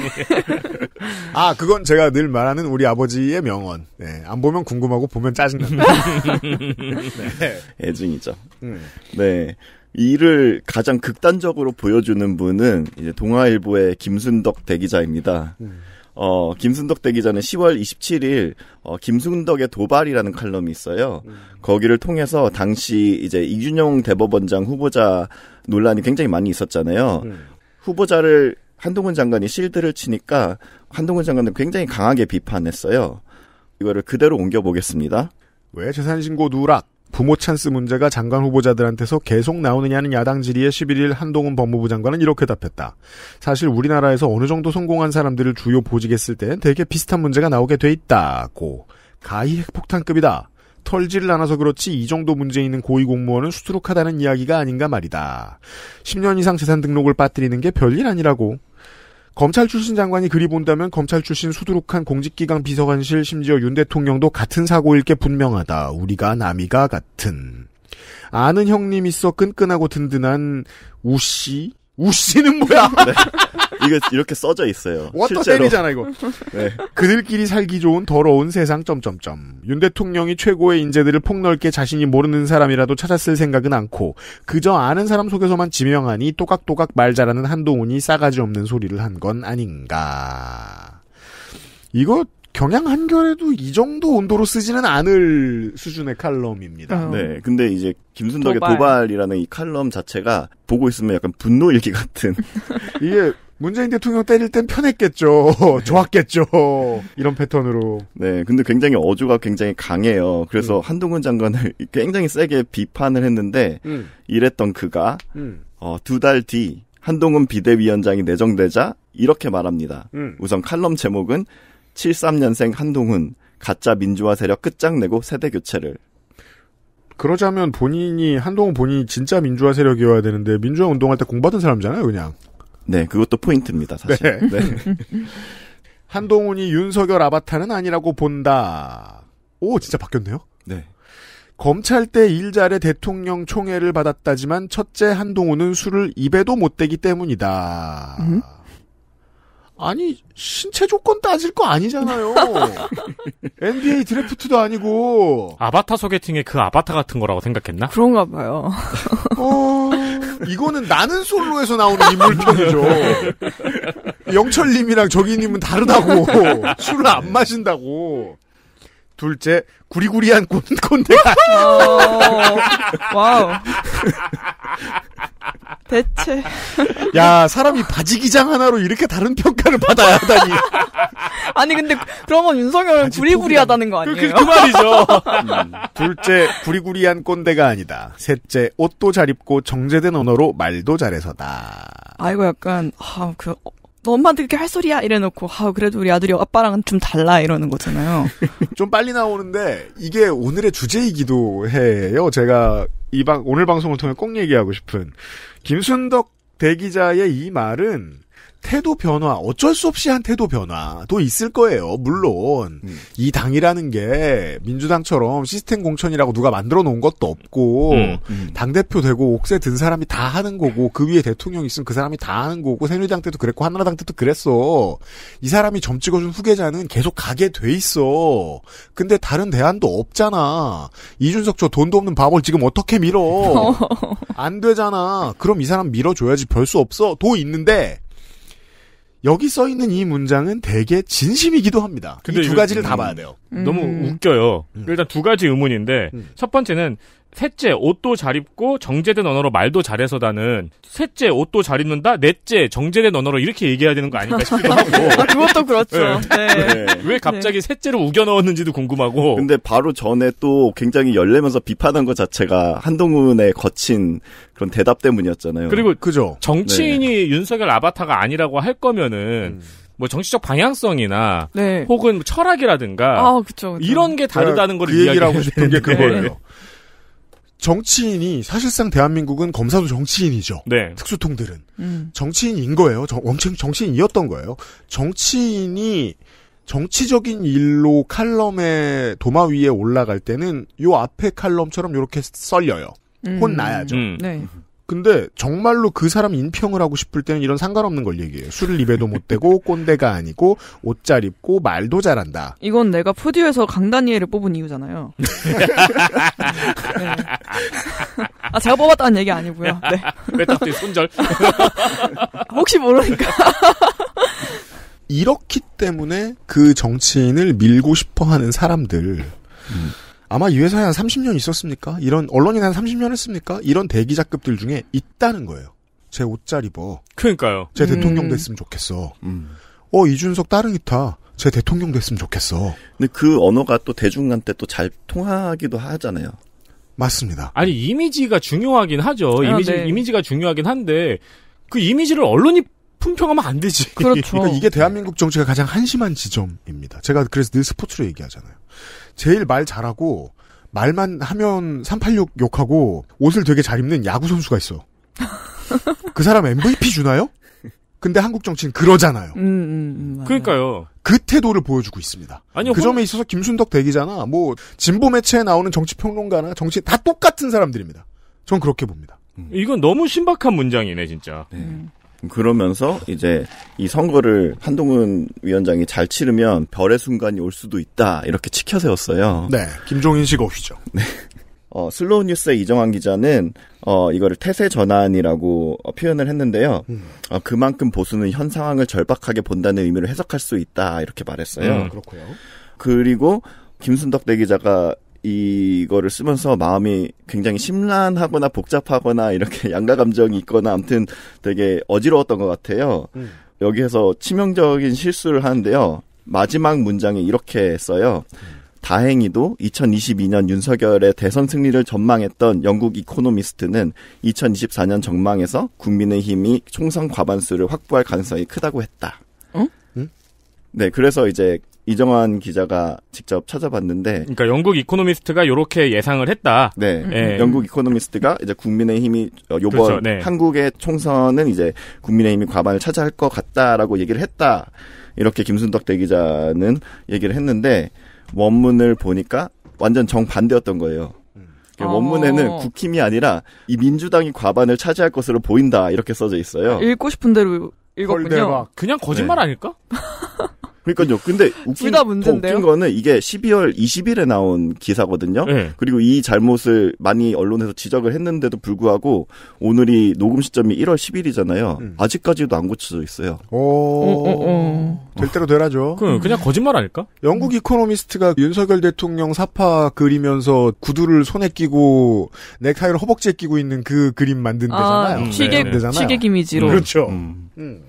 Speaker 2: 아, 그건 제가 늘 말하는 우리 아버지의 명언. 네, 안 보면 궁금하고 보면 짜증난다. (laughs) 네.
Speaker 3: 애증이죠. 음. 네. 이를 가장 극단적으로 보여주는 분은 이제 동아일보의 김순덕 대기자입니다. 음. 어, 김순덕 대기자는 10월 27일 어, 김순덕의 도발이라는 칼럼이 있어요. 음. 거기를 통해서 당시 이제 이준용 대법원장 후보자 논란이 굉장히 많이 있었잖아요. 음. 후보자를 한동훈 장관이 실드를 치니까 한동훈 장관은 굉장히 강하게 비판했어요. 이거를 그대로 옮겨보겠습니다. 왜 재산신고 누락? 부모 찬스
Speaker 2: 문제가 장관 후보자들한테서 계속 나오느냐는 야당 질의에 11일 한동훈 법무부 장관은 이렇게 답했다. 사실 우리나라에서 어느 정도 성공한 사람들을 주요 보직했을 땐 되게 비슷한 문제가 나오게 돼 있다고. 가히 핵폭탄급이다. 털질을 않아서 그렇지 이 정도 문제 있는 고위공무원은 수두룩하다는 이야기가 아닌가 말이다. 10년 이상 재산 등록을 빠뜨리는 게 별일 아니라고. 검찰 출신 장관이 그리 본다면 검찰 출신 수두룩한 공직기강 비서관실 심지어 윤 대통령도 같은 사고일 게 분명하다. 우리가 남이가 같은. 아는 형님 있어 끈끈하고 든든한 우씨 우씨는 뭐야? (laughs) 네. 이거 이렇게 써져 있어요. 워터댐이잖아 이거. 네. 그들끼리 살기 좋은 더러운 세상 점점점. 윤 대통령이 최고의 인재들을 폭넓게 자신이 모르는 사람이라도 찾았을 생각은 않고 그저 아는 사람 속에서만 지명하니 또각또각 말 잘하는 한동훈이 싸가지 없는 소리를 한 건 아닌가. 이거 경향 한결에도 이 정도 온도로 쓰지는 않을 수준의 칼럼입니다. 어. 네,
Speaker 3: 근데 이제 김순덕의 도발. 이라는이 칼럼 자체가 보고 있으면 약간 분노 일기 같은
Speaker 2: (laughs) 이게 문재인 대통령 때릴 땐 편했겠죠, 네. 좋았겠죠 이런
Speaker 3: 패턴으로. 네, 근데 굉장히 어조가 굉장히 강해요. 그래서 음. 한동훈 장관을 (laughs) 굉장히 세게 비판을 했는데 음. 이랬던 그가 음. 어, 두달 뒤 한동훈 비대위원장이 내정되자 이렇게 말합니다. 음. 우선 칼럼 제목은 73년생 한동훈 가짜 민주화 세력 끝장내고 세대 교체를 그러자면
Speaker 2: 본인이 한동훈 본인이 진짜 민주화 세력이어야 되는데 민주화 운동할 때 공받은 사람잖아요, 그냥.
Speaker 3: 네, 그것도 포인트입니다, 사실. 네. 네. (laughs)
Speaker 2: 한동훈이 윤석열 아바타는 아니라고 본다. 오, 진짜 바뀌었네요. 네. 검찰 때일자리 대통령 총애를 받았다지만 첫째 한동훈은 술을 입에도 못 대기 때문이다. 음? 아니 신체 조건 따질 거 아니잖아요.
Speaker 4: (laughs) NBA 드래프트도 아니고 아바타 소개팅에 그 아바타 같은 거라고 생각했나? 그런가 봐요. 어, 이거는 나는 솔로에서 나오는 인물편이죠.
Speaker 2: 영철님이랑 저기님은 다르다고 술을 안 마신다고. 둘째 구리구리한 꼰, 꼰대가 어,
Speaker 5: 와우. 대체. (laughs) 야, 사람이 바지 기장 하나로 이렇게 다른 평가를 받아야 하다니. (laughs) 아니, 근데 그러면 뭐 윤석열은 구리구리하다는 거 그, 그, 아니에요? 그, 그, 그 말이죠.
Speaker 2: (laughs) 음, 둘째, 구리구리한 꼰대가 아니다. 셋째, 옷도 잘 입고 정제된 언어로 말도 잘해서다.
Speaker 5: 아이고, 약간, 아, 그, 어, 너 엄마한테 그렇게 할 소리야 이래놓고 아 그래도 우리 아들이 아빠랑은 좀 달라 이러는 거잖아요.
Speaker 2: 좀 빨리 나오는데 이게 오늘의 주제이기도 해요. 제가 이 방 오늘 방송을 통해 꼭 얘기하고 싶은 김순덕 대기자의 이 말은 태도 변화, 어쩔 수 없이 한 태도 변화도 있을 거예요. 물론 음. 이 당이라는 게 민주당처럼 시스템 공천이라고 누가 만들어 놓은 것도 없고 음. 음. 당 대표 되고 옥새 든 사람이 다 하는 거고 그 위에 대통령 있으면 그 사람이 다 하는 거고 새누리당 때도 그랬고 한나라당 때도 그랬어. 이 사람이 점 찍어준 후계자는 계속 가게 돼 있어. 근데 다른 대안도 없잖아. 이준석 저 돈도 없는 밥을 지금 어떻게 밀어? (laughs) 안 되잖아. 그럼 이 사람 밀어줘야지 별 수 없어. 도
Speaker 4: 있는데. 여기 써 있는 이 문장은 대개 진심이기도 합니다. 근데 두 가지를 음, 다 봐야 돼요. 음. 너무 웃겨요. 음. 일단 두 가지 의문인데 음. 첫 번째는 셋째, 옷도 잘 입고 정제된 언어로 말도 잘해서다는 셋째, 옷도 잘 입는다. 넷째, 정제된 언어로 이렇게 얘기해야 되는 거 아닌가 싶기도 하고.
Speaker 5: (laughs) 아, 그것도
Speaker 4: 그렇죠.
Speaker 3: 네. 네. 네. 왜 갑자기 네. 셋째를 우겨 넣었는지도 궁금하고. 근데 바로 전에 또 굉장히 열내면서 비판한 것 자체가 한동훈의 거친 그런 대답 때문이었잖아요. 그리고 그죠. 정치인이
Speaker 4: 네. 윤석열 아바타가 아니라고 할 거면은 음. 뭐 정치적 방향성이나 네. 혹은 철학이라든가
Speaker 2: 아,
Speaker 5: 그쵸, 그쵸. 이런 게 다르다는 걸그 얘기하고 싶은 게 그거예요.
Speaker 2: 정치인이 사실상 대한민국은 검사도 정치인이죠. 네. 특수통들은 음. 정치인인 거예요. 정, 엄 정치인이었던 거예요. 정치인이 정치적인 일로 칼럼의 도마 위에 올라갈 때는 요 앞에 칼럼처럼 이렇게 썰려요.
Speaker 6: 음. 혼나야죠. 음. 네. 음.
Speaker 2: 근데 정말로 그 사람 인평을 하고 싶을 때는 이런 상관없는 걸 얘기해요. 술을 입에도 못 대고 (laughs) 꼰대가 아니고 옷 잘 입고 말도 잘한다.
Speaker 5: 이건 내가 푸디에서 강다니엘을 뽑은 이유잖아요. (laughs) 네. 아 제가 뽑았다는 얘기 아니고요. 네. 왜딱뒤 (laughs) 손절? 혹시 모르니까.
Speaker 2: 이렇기 때문에 그 정치인을 밀고 싶어하는 사람들. 음. 아마 이 회사에 한 30년 있었습니까? 이런 언론인 한 30년 했습니까? 이런 대기자급들 중에 있다는 거예요. 제 옷 잘 입어. 그러니까요. 제 음. 대통령 됐으면 좋겠어. 음. 어 이준석 다른 기타. 제 대통령 됐으면 좋겠어.
Speaker 3: 근데 그 언어가 또 대중한테 또 잘 통하기도 하잖아요. 맞습니다.
Speaker 4: 아니 이미지가 중요하긴 하죠. 아, 이미지 네. 이미지가 중요하긴 한데 그 이미지를 언론이 품평하면 안 되지. 그렇죠. 그러니까 이게 대한민국 정치가 가장 한심한 지점입니다. 제가 그래서
Speaker 2: 늘 스포츠로 얘기하잖아요. 제일 말 잘하고 말만 하면 386 욕하고 옷을 되게 잘 입는 야구 선수가 있어. (laughs) 그 사람 MVP 주나요? 근데 한국 정치는 그러잖아요.
Speaker 4: 음, 음, 음, 그러니까요.
Speaker 2: 그 태도를 보여주고 있습니다. 아니, 그 혼... 점에 있어서 김순덕 대기잖아. 뭐 진보 매체에 나오는 정치 평론가나 정치 다 똑같은
Speaker 4: 사람들입니다. 전 그렇게 봅니다. 이건 너무 신박한 문장이네, 진짜. 네.
Speaker 3: 그러면서 이제 이 선거를 한동훈 위원장이 잘 치르면 별의 순간이 올 수도 있다 이렇게 치켜세웠어요. 네, 김종인식 어휘죠. (laughs) 네. 어, 슬로우 뉴스의 이정환 기자는 어, 이거를 태세 전환이라고 어, 표현을 했는데요. 음. 어, 그만큼 보수는 현 상황을 절박하게 본다는 의미를 해석할 수 있다 이렇게 말했어요. 음, 그렇고요. 그리고 김순덕 대기자가 이거를 쓰면서 마음이 굉장히 심란하거나 복잡하거나 이렇게 (laughs) 양가 감정이 있거나 아무튼 되게 어지러웠던 것 같아요. 음. 여기에서 치명적인 실수를 하는데요. 마지막 문장에 이렇게 써요. 음. 다행히도 2022년 윤석열의 대선 승리를 전망했던 영국 이코노미스트는 2024년 전망에서 국민의힘이 총선 과반수를 확보할 가능성이 크다고 했다. 응? 어? 네, 그래서 이제 이정환 기자가 직접 찾아봤는데
Speaker 4: 그러니까 영국 이코노미스트가 이렇게 예상을 했다. 네. 네. 영국
Speaker 3: 이코노미스트가 이제 국민의 힘이 어, 요번 그렇죠, 네. 한국의 총선은 이제 국민의 힘이 과반을 차지할 것 같다라고 얘기를 했다. 이렇게 김순덕 대기자는 얘기를 했는데 원문을 보니까 완전 정반대였던 거예요.
Speaker 5: 그러니까 음. 원문에는 어.
Speaker 3: 국힘이 아니라 이 민주당이 과반을 차지할 것으로 보인다 이렇게 써져 있어요.
Speaker 5: 읽고 싶은 대로 네, 읽었군요. 헐, 그냥 거짓말 네. 아닐까? (laughs)
Speaker 3: 그러니까요. 근데 (laughs) 웃긴, 웃긴 거는 이게 12월 20일에 나온 기사거든요. 네. 그리고 이 잘못을 많이 언론에서 지적을 했는데도 불구하고 오늘이 녹음 시점이 1월 10일이잖아요. 음. 아직까지도 안 고쳐져 있어요. 오,
Speaker 4: 어, 어, 어. 될 대로 되라죠. 그, 그냥 거짓말 아닐까?
Speaker 2: 영국 이코노미스트가 윤석열 대통령 사파 그리면서 구두를 손에 끼고 넥타이를 허벅지에 끼고 있는 그 그림 만든 아, 데잖아요. 아, 시계, 네. 되잖아요. 시계 미지로 음. 그렇죠. 음. 음.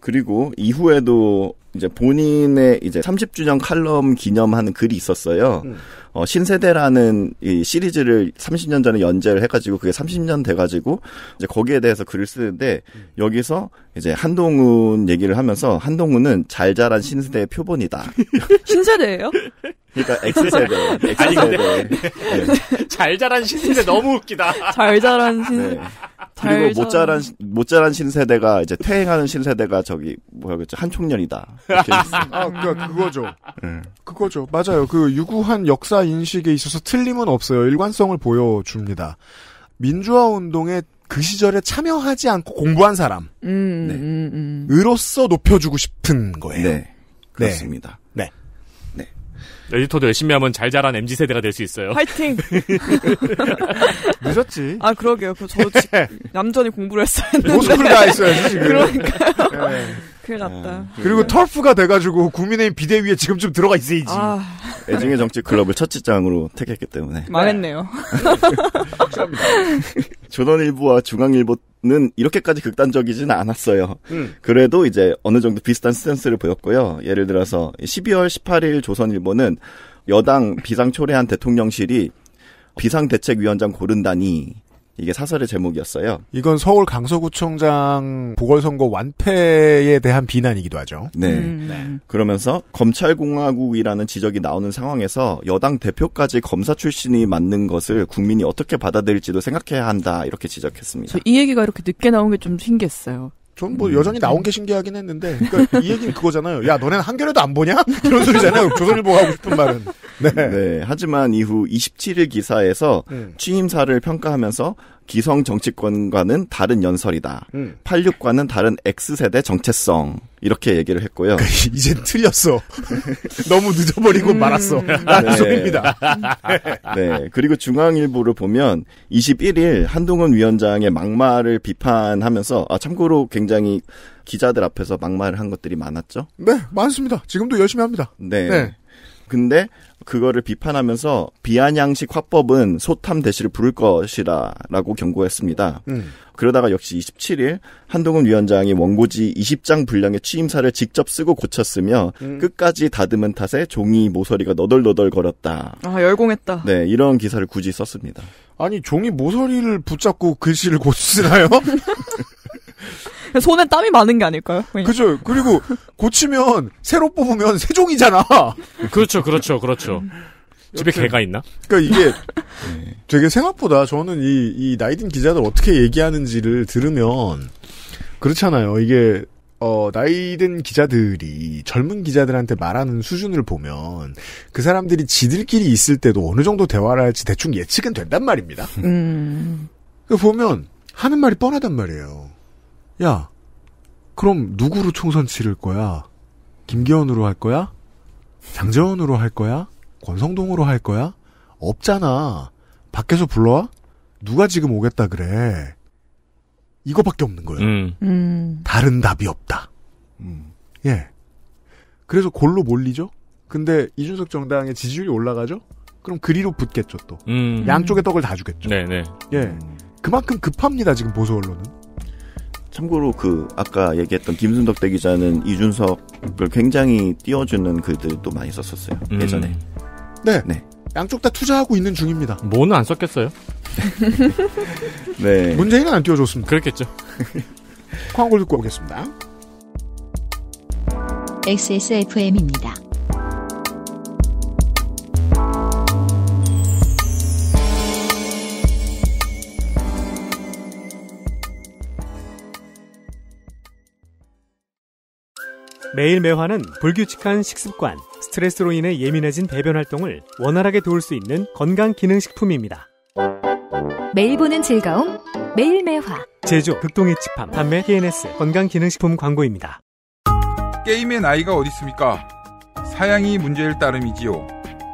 Speaker 3: 그리고 이후에도 이제 본인의 이제 30주년 칼럼 기념하는 글이 있었어요. 음. 어, 신세대라는 이 시리즈를 30년 전에 연재를 해가지고 그게 30년 돼가지고 이제 거기에 대해서 글을 쓰는데 음. 여기서 이제 한동훈 얘기를 하면서 한동훈은 잘 자란 신세대의 표본이다.
Speaker 5: (laughs) 신세대예요?
Speaker 3: 그러니까 X세대. X세대.
Speaker 5: 네. 잘 자란 신세대
Speaker 4: 너무 웃기다. 잘 자란 신. 네.
Speaker 3: 그리고 못 자란 못 자란 신세대가 이제 퇴행하는 신세대가 저기 뭐그랬죠 한총년이다. (laughs)
Speaker 2: 아, 그러니까 그거죠. 네. 그거죠. 맞아요. 그 유구한 역사 인식에 있어서 틀림은 없어요. 일관성을 보여줍니다. 민주화 운동에 그 시절에 참여하지 않고 공부한 사람. 음, 네. 음, 음. 으로서 네. 높여주고 싶은 거예요. 네. 네. 그렇습니다.
Speaker 4: 에디터도 열심히 하면 잘 자란 MZ 세대가 될 수 있어요.
Speaker 2: 파이팅.
Speaker 5: (laughs) 늦었지. 아 그러게요. 저도남전이 네. 공부를 했어야 네, 했는데. 모습을 다했어요지금 그러니까요. 네. 큰일 났다. 네. 그리고
Speaker 3: 털프가 돼가지고 국민의힘 비대위에 지금좀 들어가 있어야지. 아... 애증의 정치 클럽을 첫 직장으로 택했기 때문에. 망했네요. 네. 조선일보와 중앙일보 는 이렇게까지 극단적이진 않았어요. 음. 그래도 이제 어느 정도 비슷한 스탠스를 보였고요. 예를 들어서 12월 18일 조선일보는 여당 비상초래한 대통령실이 비상대책위원장 고른다니 이게 사설의 제목이었어요.
Speaker 2: 이건 서울 강서구청장 보궐선거 완패에 대한 비난이기도 하죠.
Speaker 3: 네. 음. 네. 그러면서 검찰공화국이라는 지적이 나오는 상황에서 여당 대표까지 검사 출신이 맞는 것을 국민이 어떻게 받아들일지도 생각해야 한다 이렇게 지적했습니다.
Speaker 5: 이 얘기가 이렇게 늦게 나온 게 좀 신기했어요. 전 뭐 여전히 음. 나온 게 신기하긴 했는데
Speaker 3: 그러니까 이 얘기는 그거잖아요. 야 너네는 한겨레도 안 보냐? 이런 소리잖아요. (laughs) 조선일보가 하고 싶은 말은. 네. 네. 하지만 이후 27일 기사에서 음. 취임사를 평가하면서 기성 정치권과는 다른 연설이다. 음. 86과는 다른 X세대 정체성. 이렇게 얘기를 했고요. 그러니까 (laughs) 이제
Speaker 2: 틀렸어. (laughs) 너무 늦어버리고 음... 말았어. 네. 라는 네.
Speaker 3: 입니다 (laughs) 네. 그리고 중앙일보를 보면 21일 한동훈 위원장의 막말을 비판하면서 아 참고로 굉장히 기자들 앞에서 막말을 한 것들이 많았죠? 네, 많습니다. 지금도 열심히 합니다. 네. 네. 근데 그거를 비판하면서 비아냥식 화법은 소탐 대시를 부를 것이라라고 경고했습니다. 음. 그러다가 역시 27일 한동훈 위원장이 원고지 20장 분량의 취임사를 직접 쓰고 고쳤으며 음. 끝까지 다듬은 탓에 종이 모서리가 너덜너덜 걸었다아
Speaker 5: 열공했다.
Speaker 3: 네 이런 기사를 굳이 썼습니다.
Speaker 5: 아니
Speaker 2: 종이 모서리를 붙잡고 글씨를 고치나요? 시 (laughs) (laughs) 손에 땀이 많은 게 아닐까요? 그냥. 그죠. 그리고 고치면 새로 뽑으면 세 종이잖아.
Speaker 4: 그렇죠, 그렇죠, 그렇죠. 음. 집에 개가 있나? 그러니까 이게 (laughs)
Speaker 2: 네. 되게 생각보다 저는 이, 이 나이든 기자들 어떻게 얘기하는지를 들으면 그렇잖아요. 이게 어, 나이든 기자들이 젊은 기자들한테 말하는 수준을 보면 그 사람들이 지들끼리 있을 때도 어느 정도 대화를 할지 대충 예측은 된단 말입니다. 음. 그러니까 보면 하는 말이 뻔하단 말이에요. 야, 그럼 누구로 총선 치를 거야? 김기현으로 할 거야? 장재원으로 할 거야? 권성동으로 할 거야? 없잖아. 밖에서 불러와? 누가 지금 오겠다 그래? 이거밖에 없는 거야 음. 음. 다른 답이 없다. 음. 예. 그래서 골로 몰리죠? 근데 이준석 정당의 지지율이 올라가죠? 그럼 그리로 붙겠죠 또. 음. 양쪽의 떡을 다 주겠죠. 네네. 네. 예. 그만큼 급합니다 지금 보수 언론은.
Speaker 3: 참고로 그 아까 얘기했던 김순덕 대기자는 이준석을 굉장히 띄워주는 글들도 많이 썼었어요. 음. 예전에. 네. 네.
Speaker 2: 양쪽 다 투자하고 있는 중입니다. 뭐는 안 썼겠어요? (laughs) 네. 문재인은 안 띄워줬습니다. 그렇겠죠. (laughs) 광고 듣고 오겠습니다.
Speaker 1: XSFM입니다. 매일 매화는 불규칙한 식습관, 스트레스로 인해 예민해진 배변 활동을 원활하게 도울 수 있는 건강 기능식품입니다. 매일 보는 즐거움, 매일 매화. 제조, 극동의 집함, 판매, TNS, 건강기능식품 광고입니다.
Speaker 2: 게임의 나이가 어디 있습니까? 사양이 문제일 따름이지요.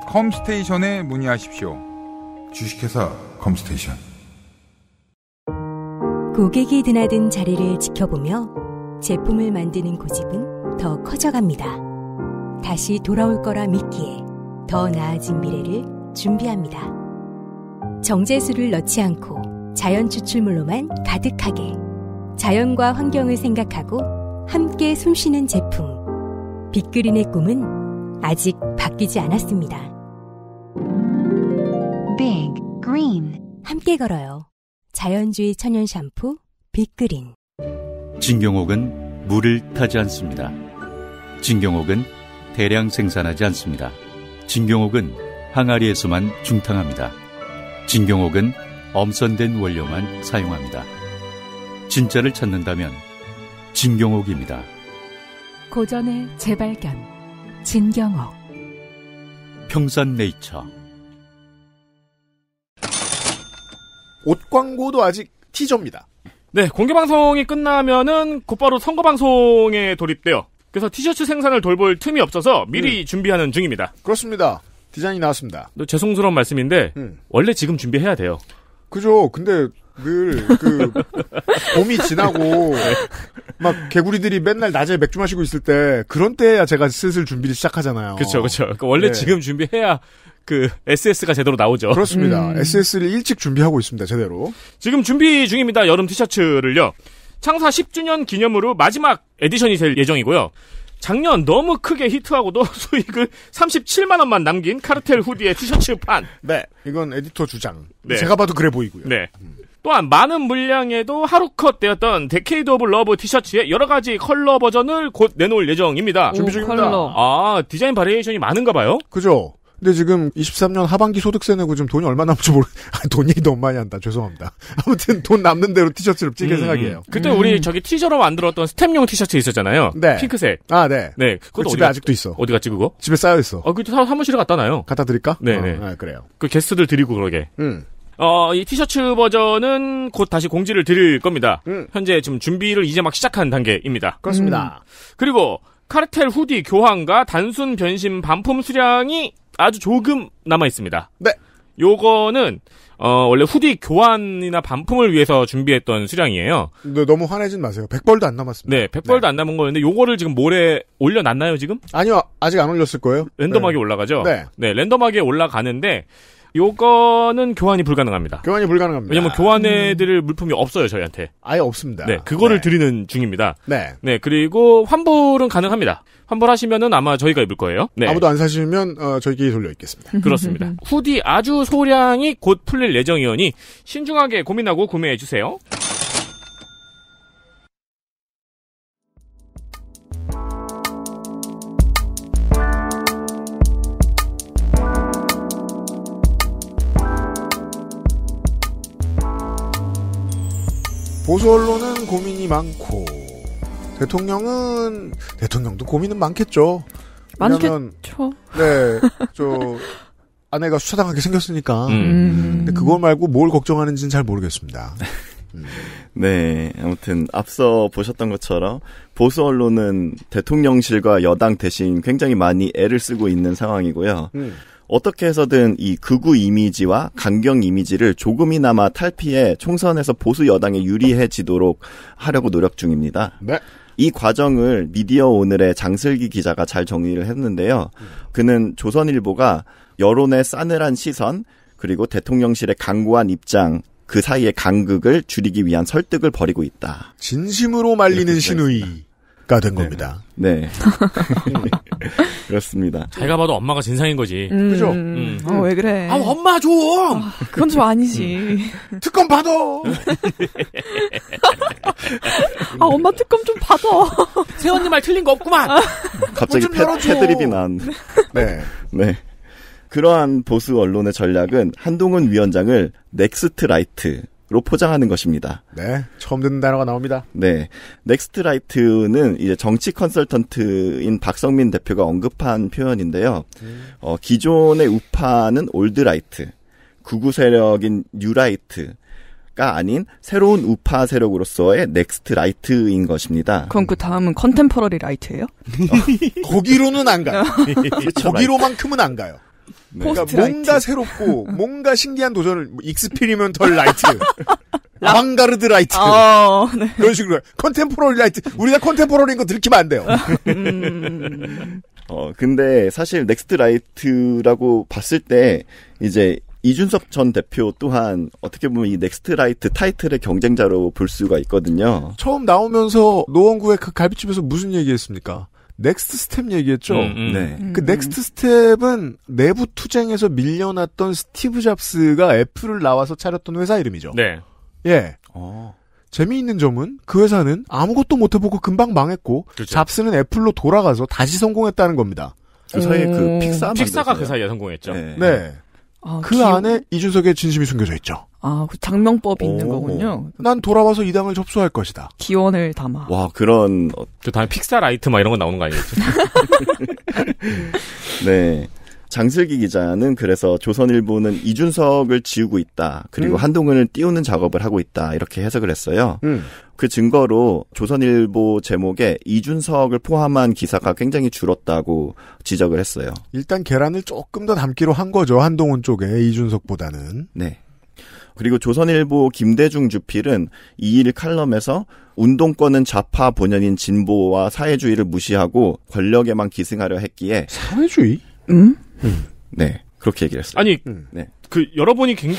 Speaker 2: 컴스테이션에 문의하십시오. 주식회사 컴스테이션.
Speaker 1: 고객이 드나든 자리를 지켜보며 제품을 만드는 고집은 더 커져갑니다. 다시 돌아올 거라 믿기에 더 나아진 미래를 준비합니다. 정제수를 넣지 않고 자연 추출물로만 가득하게 자연과 환경을 생각하고 함께 숨쉬는 제품 빅그린의 꿈은 아직 바뀌지 않았습니다. Big Green 함께 걸어요. 자연주의 천연 샴푸 빅그린 진경옥은 물을 타지 않습니다. 진경옥은 대량 생산하지 않습니다. 진경옥은 항아리에서만 중탕합니다. 진경옥은 엄선된 원료만 사용합니다. 진짜를 찾는다면 진경옥입니다. 고전의 재발견 진경옥
Speaker 4: 평산네이처 옷 광고도 아직 티저입니다. 네, 공개 방송이 끝나면은 곧바로 선거 방송에 돌입돼요. 그래서 티셔츠 생산을 돌볼 틈이 없어서 미리 음. 준비하는 중입니다. 그렇습니다. 디자인이 나왔습니다. 죄송스러운 말씀인데 음. 원래 지금 준비해야 돼요.
Speaker 2: 그죠. 근데 늘그 (laughs) 봄이 지나고 네. 막 개구리들이 맨날 낮에 맥주 마시고 있을 때 그런 때야 제가 슬슬 준비를 시작하잖아요. 그렇죠, 그렇죠. 그러니까 원래 네. 지금
Speaker 4: 준비해야 그 SS가 제대로 나오죠. 그렇습니다. 음.
Speaker 2: SS를 일찍 준비하고 있습니다.
Speaker 4: 제대로. 지금 준비 중입니다. 여름 티셔츠를요. 창사 10주년 기념으로 마지막 에디션이 될 예정이고요. 작년 너무 크게 히트하고도 수익을 (laughs) 37만 그 원만 남긴 카르텔 후디의 티셔츠 판. 네, 이건 에디터 주장. 네. 제가
Speaker 2: 봐도 그래 보이고요.
Speaker 4: 네. 음. 또한 많은 물량에도 하루컷 되었던 데케이드 오브 러브 티셔츠의 여러 가지 컬러 버전을 곧 내놓을 예정입니다. 준비 중입니다. 아 디자인 바리에이션이 많은가 봐요.
Speaker 2: 그죠. 근데 지금 23년 하반기 소득세 내고 지금 돈이 얼마 남지 모르. (laughs) 아, 돈이 너무 많이 한다. 죄송합니다. (laughs) 아무튼 돈 남는 대로 티셔츠를
Speaker 4: 찍을 음, 음, 생각이에요. 그때 음. 우리 저기 티저로 만들었던 스탬용 티셔츠 있었잖아요. 네. 핑크색. 아 네. 네. 그것도 집에 어디 아직도 있어. 어디 갔지 그거? 집에 쌓여 있어. 어 아, 그때 사무실에 갖다 놔요. 갖다 드릴까? 네. 어, 네. 아, 그래요. 그 게스트들 드리고 그러게. 음. 어, 이 티셔츠 버전은 곧 다시 공지를 드릴 겁니다. 음. 현재 지금 준비를 이제 막 시작한 단계입니다. 그렇습니다. 음. 그리고 카르텔 후디 교환과 단순 변신 반품 수량이 아주 조금 남아 있습니다. 네. 요거는 어, 원래 후디 교환이나 반품을 위해서 준비했던 수량이에요.
Speaker 2: 네, 너무 화내진 마세요. 100벌도 안 남았습니다.
Speaker 4: 네, 100벌도 네. 안 남은 거였는데 요거를 지금 모레 올려놨나요, 지금?
Speaker 2: 아니요. 아직 안 올렸을 거예요. 랜덤하게 네.
Speaker 4: 올라가죠? 네. 네, 랜덤하게 올라가는데 요거는 교환이 불가능합니다. 교환이 불가능합니다. 왜냐면 교환해드릴 음. 물품이 없어요 저희한테.
Speaker 2: 아예 없습니다.
Speaker 4: 네, 그거를 네. 드리는 중입니다. 네. 네, 그리고 환불은 가능합니다. 환불하시면은 아마 저희가 입을 거예요. 네. 아무도 안
Speaker 2: 사시면 어, 저희끼리 돌려 있겠습니다 (laughs) 그렇습니다.
Speaker 4: 후디 아주 소량이 곧 풀릴 예정이오니 신중하게 고민하고 구매해 주세요.
Speaker 2: 보수 언론은 고민이 많고 대통령은 대통령도 고민은 많겠죠. 많겠죠. 네, 저 아내가 수사당하게 생겼으니까. 음. 음. 근데 그거 말고 뭘 걱정하는지는 잘 모르겠습니다.
Speaker 3: (laughs) 네, 아무튼 앞서 보셨던 것처럼 보수 언론은 대통령실과 여당 대신 굉장히 많이 애를 쓰고 있는 상황이고요. 음. 어떻게 해서든 이 극우 이미지와 강경 이미지를 조금이나마 탈피해 총선에서 보수 여당에 유리해지도록 하려고 노력 중입니다. 네. 이 과정을 미디어 오늘의 장슬기 기자가 잘 정리를 했는데요. 그는 조선일보가 여론의 싸늘한 시선 그리고 대통령실의 강구한 입장 그 사이의 간극을 줄이기 위한 설득을 벌이고 있다.
Speaker 2: 진심으로 말리는 신의.
Speaker 4: 가된 겁니다.
Speaker 3: 네. (laughs) 그렇습니다.
Speaker 4: 자기가 봐도 엄마가 진상인 거지. 음, 그죠? 음. 음. 어, 왜 그래. 아,
Speaker 5: 엄마 좀! 아, 그건 좀 아니지. 음. (laughs) 특검 받아! 아, 엄마 특검 좀 받아. (laughs) 세원님 말 틀린 거 없구만! 아. 갑자기 뭐 패, 패드립이 난.
Speaker 3: 네. 네. 그러한 보수 언론의 전략은 한동훈 위원장을 넥스트 라이트, 로 포장하는 것입니다.
Speaker 2: 네, 처음 듣는 단어가 나옵니다.
Speaker 3: 네, 넥스트라이트는 이제 정치 컨설턴트인 박성민 대표가 언급한 표현인데요. 음. 어, 기존의 우파는 올드라이트, 구구 세력인 뉴라이트, 가 아닌 새로운 우파 세력으로서의 넥스트 라이트인 것입니다. 그럼 그
Speaker 5: 다음은 컨템퍼러리 라이트예요? 어,
Speaker 3: 거기로는 안 가요. (laughs) 그렇죠, 거기로만큼은 안 가요. 네. 포 그러니까
Speaker 2: 뭔가 새롭고 (laughs) 뭔가 신기한 도전을 뭐, 익스피리먼털 라이트, (laughs) 아방가르드 라이트 어, 네. 그런 식으로 컨템포러리 라이트. 우리가 컨템포러리인 거 들키면 안 돼요. (laughs)
Speaker 3: 음. 어 근데 사실 넥스트 라이트라고 봤을 때 이제 이준석전 대표 또한 어떻게 보면 이 넥스트라이트 타이틀의 경쟁자로 볼 수가 있거든요. 처음 나오면서 노원구의
Speaker 2: 그 갈비집에서 무슨 얘기했습니까? 넥스트 스텝 얘기했죠. 음, 음. 네. 음, 그 음. 넥스트 스텝은 내부 투쟁에서 밀려났던 스티브 잡스가 애플을 나와서 차렸던 회사 이름이죠. 네. 예. 어. 재미있는 점은 그 회사는 아무것도 못해보고 금방 망했고 그렇죠. 잡스는 애플로 돌아가서 다시 성공했다는 겁니다. 그 사이에 그 음. 픽사 픽사가
Speaker 4: 그 사이에 성공했죠. 네. 네.
Speaker 2: 아, 그 기운? 안에 이준석의 진심이 숨겨져 있죠. 아, 그
Speaker 5: 장명법이 오. 있는 거군요. 난 돌아와서 이 당을 접수할 것이다. 기원을 담아.
Speaker 3: 와, 그런.
Speaker 4: 어... 저 다음에 픽사라이트 막 이런 거 나오는 거 아니겠죠?
Speaker 3: (laughs) 네. 장슬기 기자는 그래서 조선일보는 이준석을 지우고 있다. 그리고 음. 한동훈을 띄우는 작업을 하고 있다. 이렇게 해석을 했어요. 음. 그 증거로 조선일보 제목에 이준석을 포함한 기사가 굉장히 줄었다고 지적을 했어요.
Speaker 2: 일단 계란을 조금 더 담기로 한 거죠. 한동훈 쪽에 이준석보다는.
Speaker 3: 네. 그리고 조선일보 김대중 주필은 2일 칼럼에서 운동권은 좌파 본연인 진보와 사회주의를 무시하고 권력에만 기승하려 했기에 사회주의? 음? 음. 네. 그렇게 얘기를 했어요.
Speaker 4: 아니, 음. 네. 그 여러분이 굉장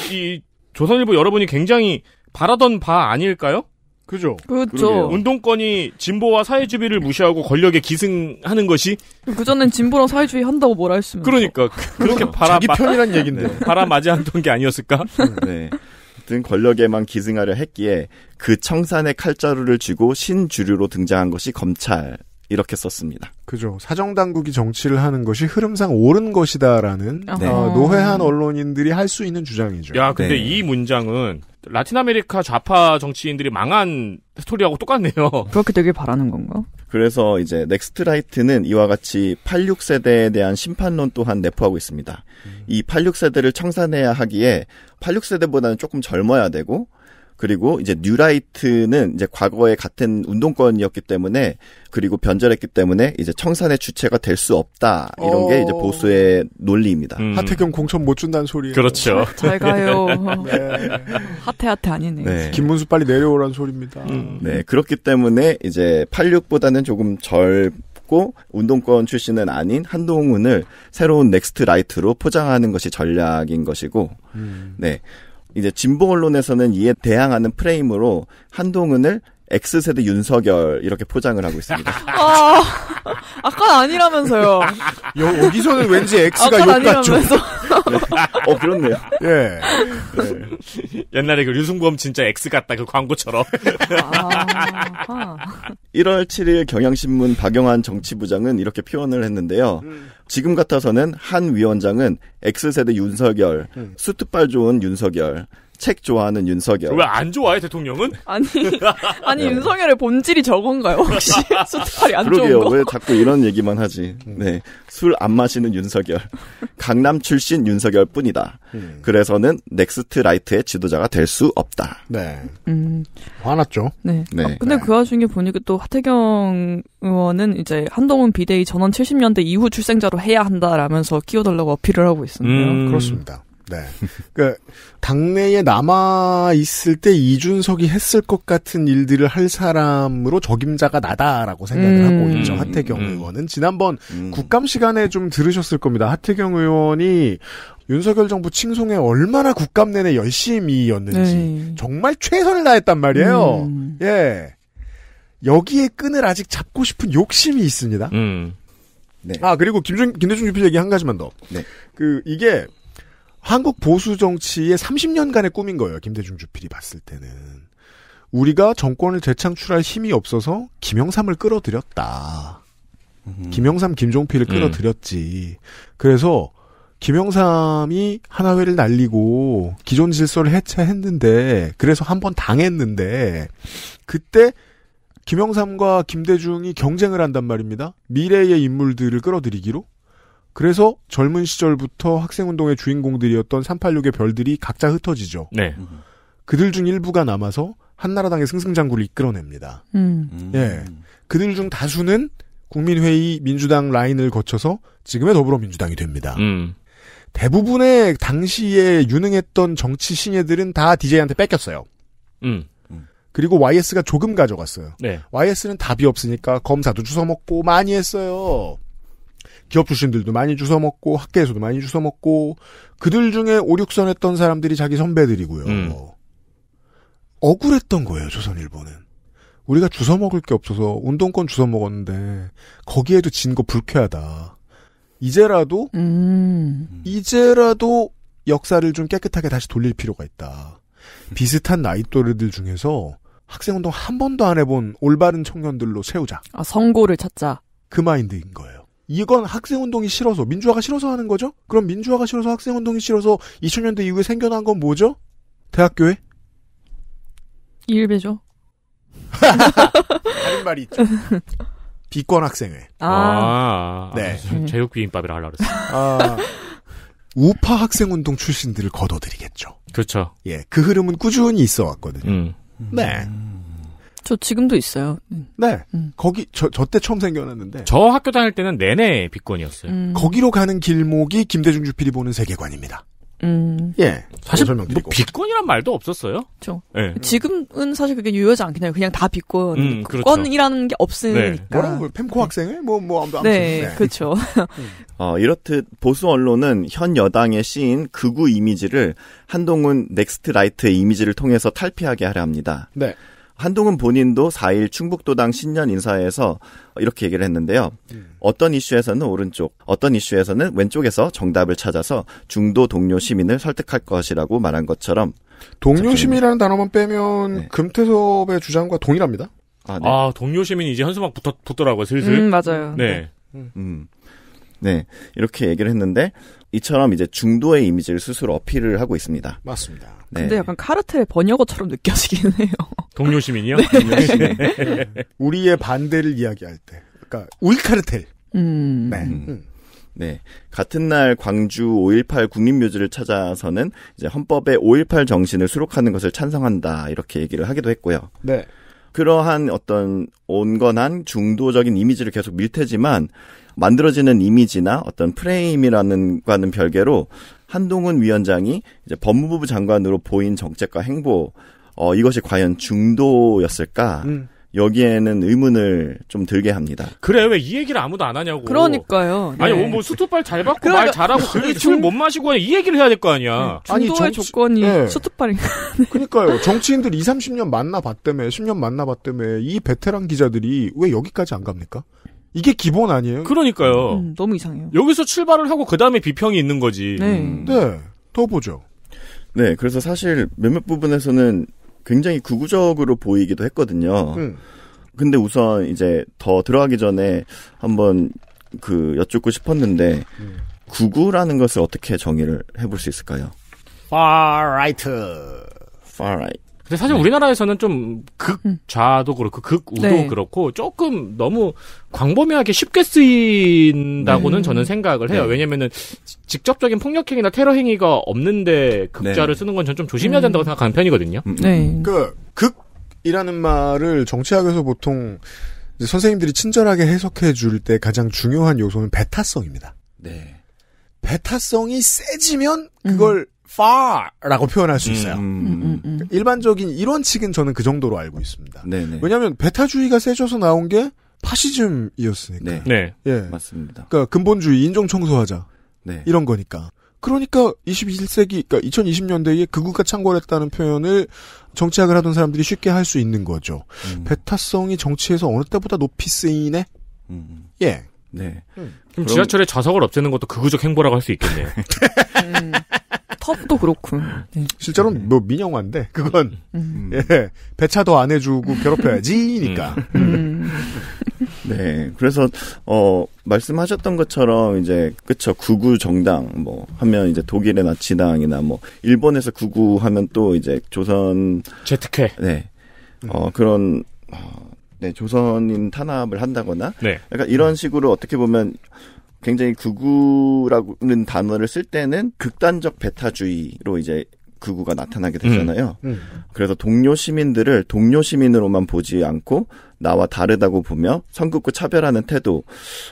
Speaker 4: 조선일보 여러분이 굉장히 바라던 바 아닐까요? 그죠. 그렇죠. 운동권이 진보와 사회주의를 무시하고 권력에 기승하는 것이 그전엔 진보랑 사회주의 한다고 뭐라 했으면 그러니까 그, 그렇게 그렇죠. 바라 자기 편이란 얘긴데 바라 맞이 않게 아니었을까? 네.
Speaker 3: 등 권력에만 기승하려 했기에 그 청산의 칼자루를 쥐고 신주류로 등장한 것이 검찰 이렇게 썼습니다.
Speaker 2: 그죠. 사정당국이 정치를 하는 것이 흐름상 옳은 것이다라는 네. 어, 노회한 언론인들이 할 수 있는 주장이죠.
Speaker 3: 야, 근데 네. 이 문장은
Speaker 4: 라틴 아메리카 좌파 정치인들이 망한 스토리하고 똑같네요. (laughs)
Speaker 5: 그렇게 되길 바라는 건가?
Speaker 3: 그래서 이제 넥스트라이트는 이와 같이 86세대에 대한 심판론 또한 내포하고 있습니다. 음. 이 86세대를 청산해야 하기에 86세대보다는 조금 젊어야 되고 그리고 이제 뉴라이트는 이제 과거에 같은 운동권이었기 때문에 그리고 변절했기 때문에 이제 청산의 주체가 될 수 없다 이런 게 이제 어. 보수의 논리입니다. 음. 하태경
Speaker 2: 공천 못 준다는 소리. 그렇죠. 네. 잘
Speaker 3: 가요.
Speaker 5: (laughs) 네. 하태
Speaker 2: 하태 아니네. 네. 김문수 빨리 내려오라는 소리입니다. 음.
Speaker 3: 네 그렇기 때문에 이제 86보다는 조금 젊고 운동권 출신은 아닌 한동훈을 새로운 넥스트 라이트로 포장하는 것이 전략인 것이고 음. 네 이제 진보 언론에서는 이에 대항하는 프레임으로 한동훈을 X세대 윤석열 이렇게 포장을 하고 있습니다. (laughs)
Speaker 5: 아, 아까 아니라면서요. 요, 여기서는 왠지 X가 욕 같죠. 네.
Speaker 3: 어 그렇네요. 예.
Speaker 4: 네. 옛날에 그 류승범 진짜 X 같다 그 광고처럼. 아,
Speaker 3: 1월 아. 7일 경향신문 박영환 정치부장은 이렇게 표현을 했는데요. 음. 지금 같아서는 한 위원장은 X세대 윤석열, 음. 수트빨 좋은 윤석열, 책 좋아하는 윤석열. 왜
Speaker 4: 안 좋아해 대통령은? 아니 (laughs) 아니 네. 윤석열의 본질이 저건가요 혹시 스타이안 (laughs) (laughs) 그러게요. 좋은 거?
Speaker 3: 왜 자꾸 이런 얘기만 하지? 음. 네, 술 안 마시는 윤석열, 강남 출신 윤석열뿐이다. 음. 그래서는 넥스트 라이트의 지도자가 될 수 없다.
Speaker 2: 네, 음. 화났죠. 네. 네. 아,
Speaker 5: 근데 네. 그 와중에 보니까 또 하태경 의원은 이제 한동훈 비대위 전원 70년대 이후 출생자로 해야 한다라면서 끼워달라고 어필을 하고 있습니다. 음. 그렇습니다.
Speaker 2: 네. 그니까 당내에 남아 있을 때 이준석이 했을 것 같은 일들을 할 사람으로 적임자가 나다라고 생각을 음, 하고 있죠. 음, 하태경 음. 의원은 지난번 음. 국감 시간에 좀 들으셨을 겁니다. 하태경 의원이 윤석열 정부 칭송에 얼마나 국감 내내 열심히였는지 네. 정말 최선을 다했단 말이에요. 음. 예. 여기에 끈을 아직 잡고 싶은 욕심이 있습니다. 네. 아 그리고 김준 김대중 대표 얘기 한 가지만 더. 네. 그 이게 한국 보수 정치의 30년간의 꿈인 거예요. 김대중 주필이 봤을 때는. 우리가 정권을 재창출할 힘이 없어서 김영삼을 끌어들였다. 음. 김영삼, 김종필을 음. 끌어들였지. 음. 그래서 김영삼이 하나회를 날리고 기존 질서를 해체했는데 그래서 한번 당했는데 그때 김영삼과 김대중이 경쟁을 한단 말입니다. 미래의 인물들을 끌어들이기로. 그래서 젊은 시절부터 학생운동의 주인공들이었던 386의 별들이 각자 흩어지죠. 네. 그들 중 일부가 남아서 한나라당의 승승장구를 이끌어냅니다. 음. 음. 예. 그들 중 다수는 국민회의 민주당 라인을 거쳐서 지금의 더불어민주당이 됩니다. 음. 대부분의 당시에 유능했던 정치 신예들은 다 DJ한테 뺏겼어요. 음. 음. 그리고 YS가 조금 가져갔어요. 네. YS는 답이 없으니까 검사도 주워 먹고 많이 했어요. 기업 출신들도 많이 주워 먹고 학계에서도 많이 주워 먹고 그들 중에 오륙선 했던 사람들이 자기 선배들이고요. 음. 억울했던 거예요, 조선일보는. 우리가 주워 먹을 게 없어서 운동권 주워 먹었는데 거기에도 진 거 불쾌하다. 이제라도 음. 이제라도 역사를 좀 깨끗하게 다시 돌릴 필요가 있다. 음. 비슷한 나이 또래들 중에서 학생운동 한 번도 안 해본 올바른 청년들로 세우자. 아, 선고를 찾자. 그 마인드인 거예요. 이건 학생운동이 싫어서 민주화가 싫어서 하는 거죠? 그럼 민주화가 싫어서 학생운동이 싫어서 2000년대 이후에 생겨난 건 뭐죠? 대학교에? 일배죠 (laughs) 다른 말이 있죠. (laughs) 비권 학생회. 아,
Speaker 4: 아 네. 아, 제육 비빔밥이라 하려고 그어요 (laughs) 아,
Speaker 2: 우파 학생운동 출신들을 거둬들이겠죠. 그렇죠. 예, 그 흐름은 꾸준히
Speaker 4: 있어 왔거든요. 음.
Speaker 2: 네. 음. 저 지금도 있어요. 음. 네. 음. 거기, 저, 저때 처음 생겨났는데.
Speaker 4: 저 학교 다닐 때는 내내 비권이었어요. 음.
Speaker 2: 거기로 가는 길목이 김대중 주필이 보는 세계관입니다. 음. 예. 사실
Speaker 4: 뭐 설명뭐
Speaker 5: 비권이란 말도 없었어요. 그렇죠. 네. 지금은 사실 그게 유효하지 않긴 해요. 그냥 다 비권. 음, 그렇죠. 권이라는 게 없으니까. 네. 뭐라고 펜코 학생을 뭐뭐 아무도 안 네, 뭐, 뭐 네, 네.
Speaker 3: 그렇죠. 음. (laughs) 어, 이렇듯 보수 언론은 현 여당의 시인 극우 이미지를 한동훈 넥스트 라이트 이미지를 통해서 탈피하게 하려 합니다. 네. 한동훈 본인도 4일 충북도당 신년 인사에서 이렇게 얘기를 했는데요. 음. 어떤 이슈에서는 오른쪽, 어떤 이슈에서는 왼쪽에서 정답을 찾아서 중도 동료 시민을 설득할 것이라고 말한 것처럼 동료 시민이라는
Speaker 2: 단어만 빼면 네.
Speaker 3: 금태섭의
Speaker 2: 주장과 동일합니다.
Speaker 3: 아, 네. 아
Speaker 4: 동료 시민이 이제 현수막 붙어, 붙더라고요, 슬슬. 음, 맞아요. 네. 네.
Speaker 3: 음. 네. 이렇게 얘기를 했는데 이처럼 이제 중도의 이미지를 스스로 어필을 하고 있습니다. 맞습니다. 네. 근데
Speaker 5: 약간 카르텔의 번역어처럼 느껴지긴 해요. (laughs) 동료 시민이요? 네. (laughs)
Speaker 3: 우리의 반대를
Speaker 2: 이야기할 때, 그러니까 우리 카르텔. 음. 네. 음. 음.
Speaker 3: 네. 같은 날 광주 5.18 국립묘지를 찾아서는 이제 헌법에5.18 정신을 수록하는 것을 찬성한다. 이렇게 얘기를 하기도 했고요. 네. 그러한 어떤 온건한 중도적인 이미지를 계속 밀테지만 만들어지는 이미지나 어떤 프레임이라는 과는 별개로 한동훈 위원장이 이제 법무부 장관으로 보인 정책과 행보 어 이것이 과연 중도였을까? 음. 여기에는 의문을 좀 들게 합니다.
Speaker 4: 그래 왜 이 얘기를 아무도 안 하냐고. 그러니까요. 네. 아니 뭐 수트빨 잘 받고 그러니까, 말 잘하고 그게 중... 못 마시고 이 얘기를 해야 될 거 아니야. 네. 아니 정치... 조건이 네. 수트빨인가. (laughs) 그러니까요.
Speaker 2: 정치인들 2, 30년 만나봤다며 10년 만나봤다며 이 베테랑 기자들이 왜 여기까지
Speaker 3: 안 갑니까?
Speaker 4: 이게 기본 아니에요? 그러니까요. 음, 음, 너무 이상해요. 여기서 출발을 하고 그 다음에 비평이 있는 거지. 네. 음.
Speaker 3: 네. 더 보죠. 네. 그래서 사실 몇몇 부분에서는 굉장히 구구적으로 보이기도 했거든요. 음. 근데 우선 이제 더 들어가기 전에 한번 그 여쭙고 싶었는데 구구라는 것을 어떻게 정의를 해볼 수 있을까요? Far right. Far right.
Speaker 4: 근데 사실 네. 우리나라에서는 좀
Speaker 3: 극좌도 음. 그렇고 극우도 네.
Speaker 4: 그렇고 조금 너무 광범위하게 쉽게 쓰인다고는 네. 저는 생각을 해요. 네. 왜냐면은 직접적인 폭력 행위나 테러 행위가 없는데 극좌를 네. 쓰는 건 저는 좀 조심해야 된다고 음. 생각하는 편이거든요. 음, 네.
Speaker 2: 그 극이라는 말을 정치학에서 보통 선생님들이 친절하게 해석해 줄 때 가장 중요한 요소는 배타성입니다. 네. 배타성이 세지면 그걸 음. far라고 표현할 수 음, 있어요. 음 음, 음, 음, 음, 일반적인 이런 측은 저는 그 정도로 알고 있습니다. 네네. 네. 왜냐하면 베타주의가 세져서 나온 게 파시즘이었으니까.
Speaker 3: 네. 네. 예. 맞습니다.
Speaker 2: 그러니까 근본주의, 인종 청소하자. 네. 이런 거니까. 그러니까 21세기, 그러니까 2020년대에 극우가 창궐했다는 표현을 정치학을 하던 사람들이 쉽게 할 수 있는 거죠. 베타성이 정치에서 어느 때보다 높이 쓰이네.
Speaker 4: 예. 네. 음. 그럼 지하철에 좌석을 없애는 것도 극우적 그 행보라고 할 수 있겠네요. (laughs) 음, 텁도 그렇고. 네. 실제로 는뭐 음. 민영화인데
Speaker 2: 그건 음. 음. 예, 배차도 안 해주고 괴롭혀야지니까. 음.
Speaker 3: 네, 그래서 어 말씀하셨던 것처럼 이제 그쵸 구구 정당 뭐 하면 이제 독일의 나치당이나 뭐 일본에서 구구 하면 또 이제 조선 제특회 네, 어 그런 어, 네, 조선인 탄압을 한다거나 네. 약간 그러니까 이런 식으로 어떻게 보면 굉장히 극우라는 단어를 쓸 때는 극단적 배타주의로 이제 극우가 나타나게 되잖아요. 음. 음. 그래서 동료 시민들을 동료 시민으로만 보지 않고 나와 다르다고 보며 선긋고 차별하는 태도,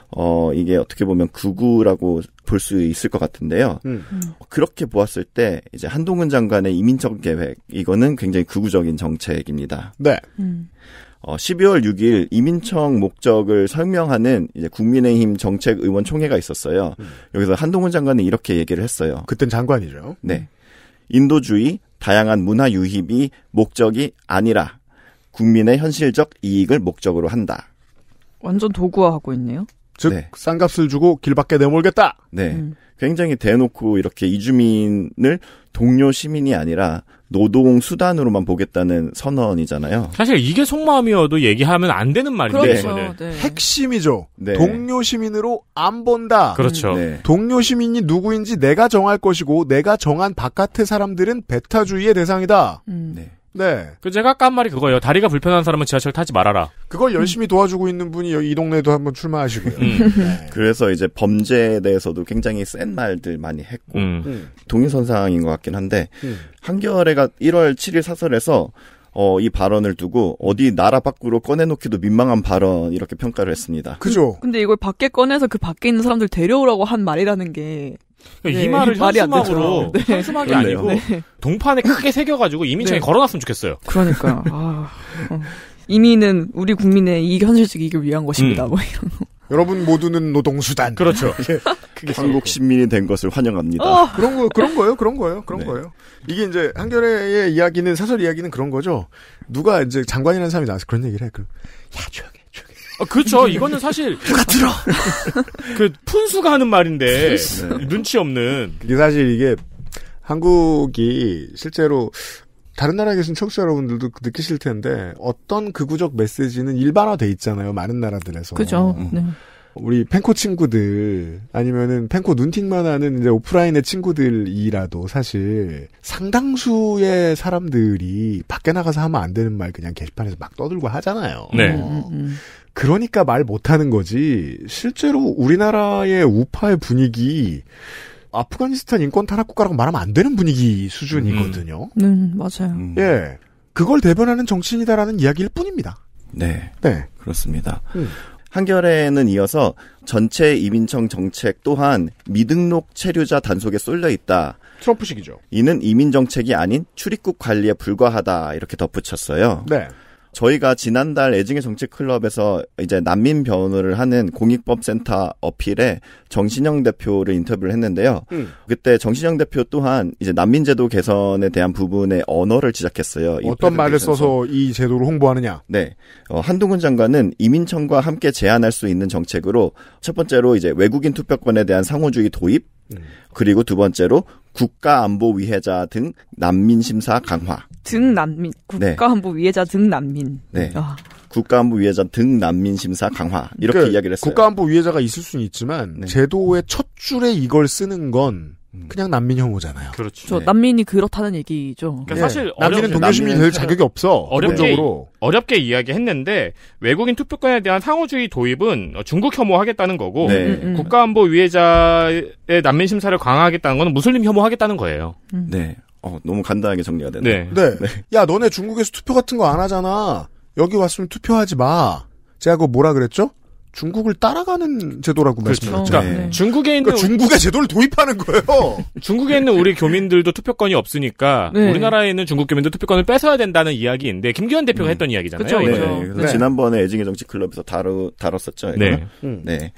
Speaker 3: 어, 이게 어떻게 보면 극우라고 볼 수 있을 것 같은데요. 음. 음. 그렇게 보았을 때 이제 한동훈 장관의 이민적 계획, 이거는 굉장히 극우적인 정책입니다. 네. 음. 어, 12월 6일 이민청 목적을 설명하는 이제 국민의힘 정책 의원 총회가 있었어요. 음. 여기서 한동훈 장관은 이렇게 얘기를 했어요. 그땐
Speaker 2: 장관이죠.
Speaker 3: 네. 인도주의, 다양한 문화 유입이 목적이 아니라 국민의 현실적 이익을 목적으로 한다.
Speaker 5: 완전 도구화하고 있네요.
Speaker 3: 즉 네. 싼값을 주고 길밖에 내몰겠다. 네. 음. 굉장히 대놓고 이렇게 이주민을 동료 시민이 아니라 노동 수단으로만 보겠다는 선언이잖아요.
Speaker 4: 사실 이게 속마음이어도 얘기하면 안 되는
Speaker 3: 말인데 그렇죠. 네.
Speaker 4: 네.
Speaker 2: 핵심이죠. 네. 동료 시민으로 안 본다. 그렇죠.
Speaker 3: 네. 동료 시민이 누구인지
Speaker 2: 내가 정할 것이고 내가 정한 바깥의 사람들은 베타주의의 대상이다. 음.
Speaker 4: 네. 네. 그 제가 아까 한 말이 그거예요. 다리가 불편한 사람은 지하철 타지 말아라. 그걸 열심히 도와주고 있는 분이
Speaker 2: 이
Speaker 3: 동네도 한번 출마하시고요. 음. 네. 그래서 이제 범죄에 대해서도 굉장히 센 말들 많이 했고 음. 음. 동일선상인 것 같긴 한데 음. 한겨레가 1월 7일 사설에서 어, 이 발언을 두고 어디 나라 밖으로 꺼내놓기도 민망한 발언 이렇게 평가를 했습니다. 그죠.
Speaker 5: 근데 이걸 밖에 꺼내서 그 밖에 있는 사람들 데려오라고 한 말이라는 게 그러니까 네, 이 말을 말이 현수막으로 (laughs) 네. 현수막이 아니고 네.
Speaker 4: 동판에 크게 새겨가지고 이민청에 네. 걸어놨으면
Speaker 3: 좋겠어요.
Speaker 5: 그러니까 (laughs) 아, 어. 이민은 우리 국민의 이 현실적이기 위한 것입니다. 음. 뭐
Speaker 3: 이런 거.
Speaker 2: 여러분 모두는 노동수단.
Speaker 3: 그렇죠. (laughs) 예. 어. 한국 시민이 된 것을 환영합니다.
Speaker 2: 어! 그런 거 그런 거예요. 그런 거예요. 그런 네. 거예요. 이게 이제 한겨의 이야기는 사설 이야기는 그런 거죠. 누가 이제 장관이라는 사람이 나와서 그런 얘기를 해. 그 야, 조용히.
Speaker 4: 아, 그렇죠. 이거는 사실 누가 들어. 그 푼수가 하는 말인데 네. 눈치
Speaker 2: 없는. 이게 사실 이게 한국이 실제로 다른 나라에 계신 청취자 여러분들도 느끼실 텐데 어떤 극우적 그 메시지는 일반화돼 있잖아요. 많은 나라들에서. 그죠. 어. 네. 우리 팬코 친구들 아니면은 팬코 눈팅만 하는 이제 오프라인의 친구들이라도 사실 상당수의 사람들이 밖에 나가서 하면 안 되는 말 그냥 게시판에서 막 떠들고 하잖아요. 네. 어. 그러니까 말 못하는 거지. 실제로 우리나라의 우파의 분위기 아프가니스탄 인권 탄압 국가라고 말하면 안 되는 분위기 수준이거든요.
Speaker 5: 음, 음 맞아요.
Speaker 2: 음. 예, 그걸 대변하는 정치인이다라는 이야기일 뿐입니다. 네, 네,
Speaker 3: 그렇습니다. 음. 한겨레는 이어서 전체 이민청 정책 또한 미등록 체류자 단속에 쏠려 있다. 트럼프식이죠. 이는 이민 정책이 아닌 출입국 관리에 불과하다 이렇게 덧붙였어요. 네. 저희가 지난달 애증의 정치 클럽에서 이제 난민 변호를 하는 공익법센터 어필에 정신영 대표를 인터뷰를 했는데요. 음. 그때 정신영 대표 또한 이제 난민제도 개선에 대한 부분의 언어를 지적했어요. 어떤 말을 써서
Speaker 2: 이 제도를 홍보하느냐?
Speaker 3: 네. 어, 한동훈 장관은 이민청과 함께 제안할 수 있는 정책으로 첫 번째로 이제 외국인 투표권에 대한 상호주의 도입 음. 그리고 두 번째로 국가안보위해자 등 난민 심사 강화.
Speaker 5: 등 난민 네. 국가안보위해자 등 난민.
Speaker 3: 네. 아. 국가안보위해자 등 난민 심사 강화 이렇게 그러니까 이야기를 했어요.
Speaker 2: 국가안보위해자가 있을 수는 있지만 네. 제도의 첫 줄에 이걸 쓰는 건 음. 그냥 난민
Speaker 4: 혐오잖아요. 그렇죠.
Speaker 2: 저 그렇죠. 네.
Speaker 5: 난민이 그렇다는 얘기죠. 그러니까 네. 사실 난민은 동교 시민이 될 자격이 없어. 어렵게 기본적으로.
Speaker 4: 어렵게 이야기했는데 외국인 투표권에 대한 상호주의 도입은 중국 혐오하겠다는 거고 네. 음. 음. 국가안보 위해자의 난민 심사를 강화하겠다는 건 무슬림 혐오하겠다는 거예요.
Speaker 3: 음. 네. 어, 너무 간단하게 정리가 되네. 네.
Speaker 4: 네. 네. 야, 너네
Speaker 2: 중국에서 투표 같은 거 안 하잖아. 여기 왔으면 투표하지 마. 제가 그거 뭐라 그랬죠? 중국을 따라가는
Speaker 4: 제도라고 그렇죠. 말씀드렸죠. 그러니까 네. 네. 중국에 있는 그러니까 중국의 제도를 도입하는 거예요. (laughs) 중국에 있는 우리 교민들도 투표권이 없으니까 네. 우리나라에 있는 중국 교민도 투표권을 뺏어야 된다는 이야기인데 김기현 대표가 음. 했던 이야기잖아요. 그렇죠. 네. 그래서 네.
Speaker 3: 지난번에 애증의 정치 클럽에서 다루 다뤘었죠. 네. 음. 네.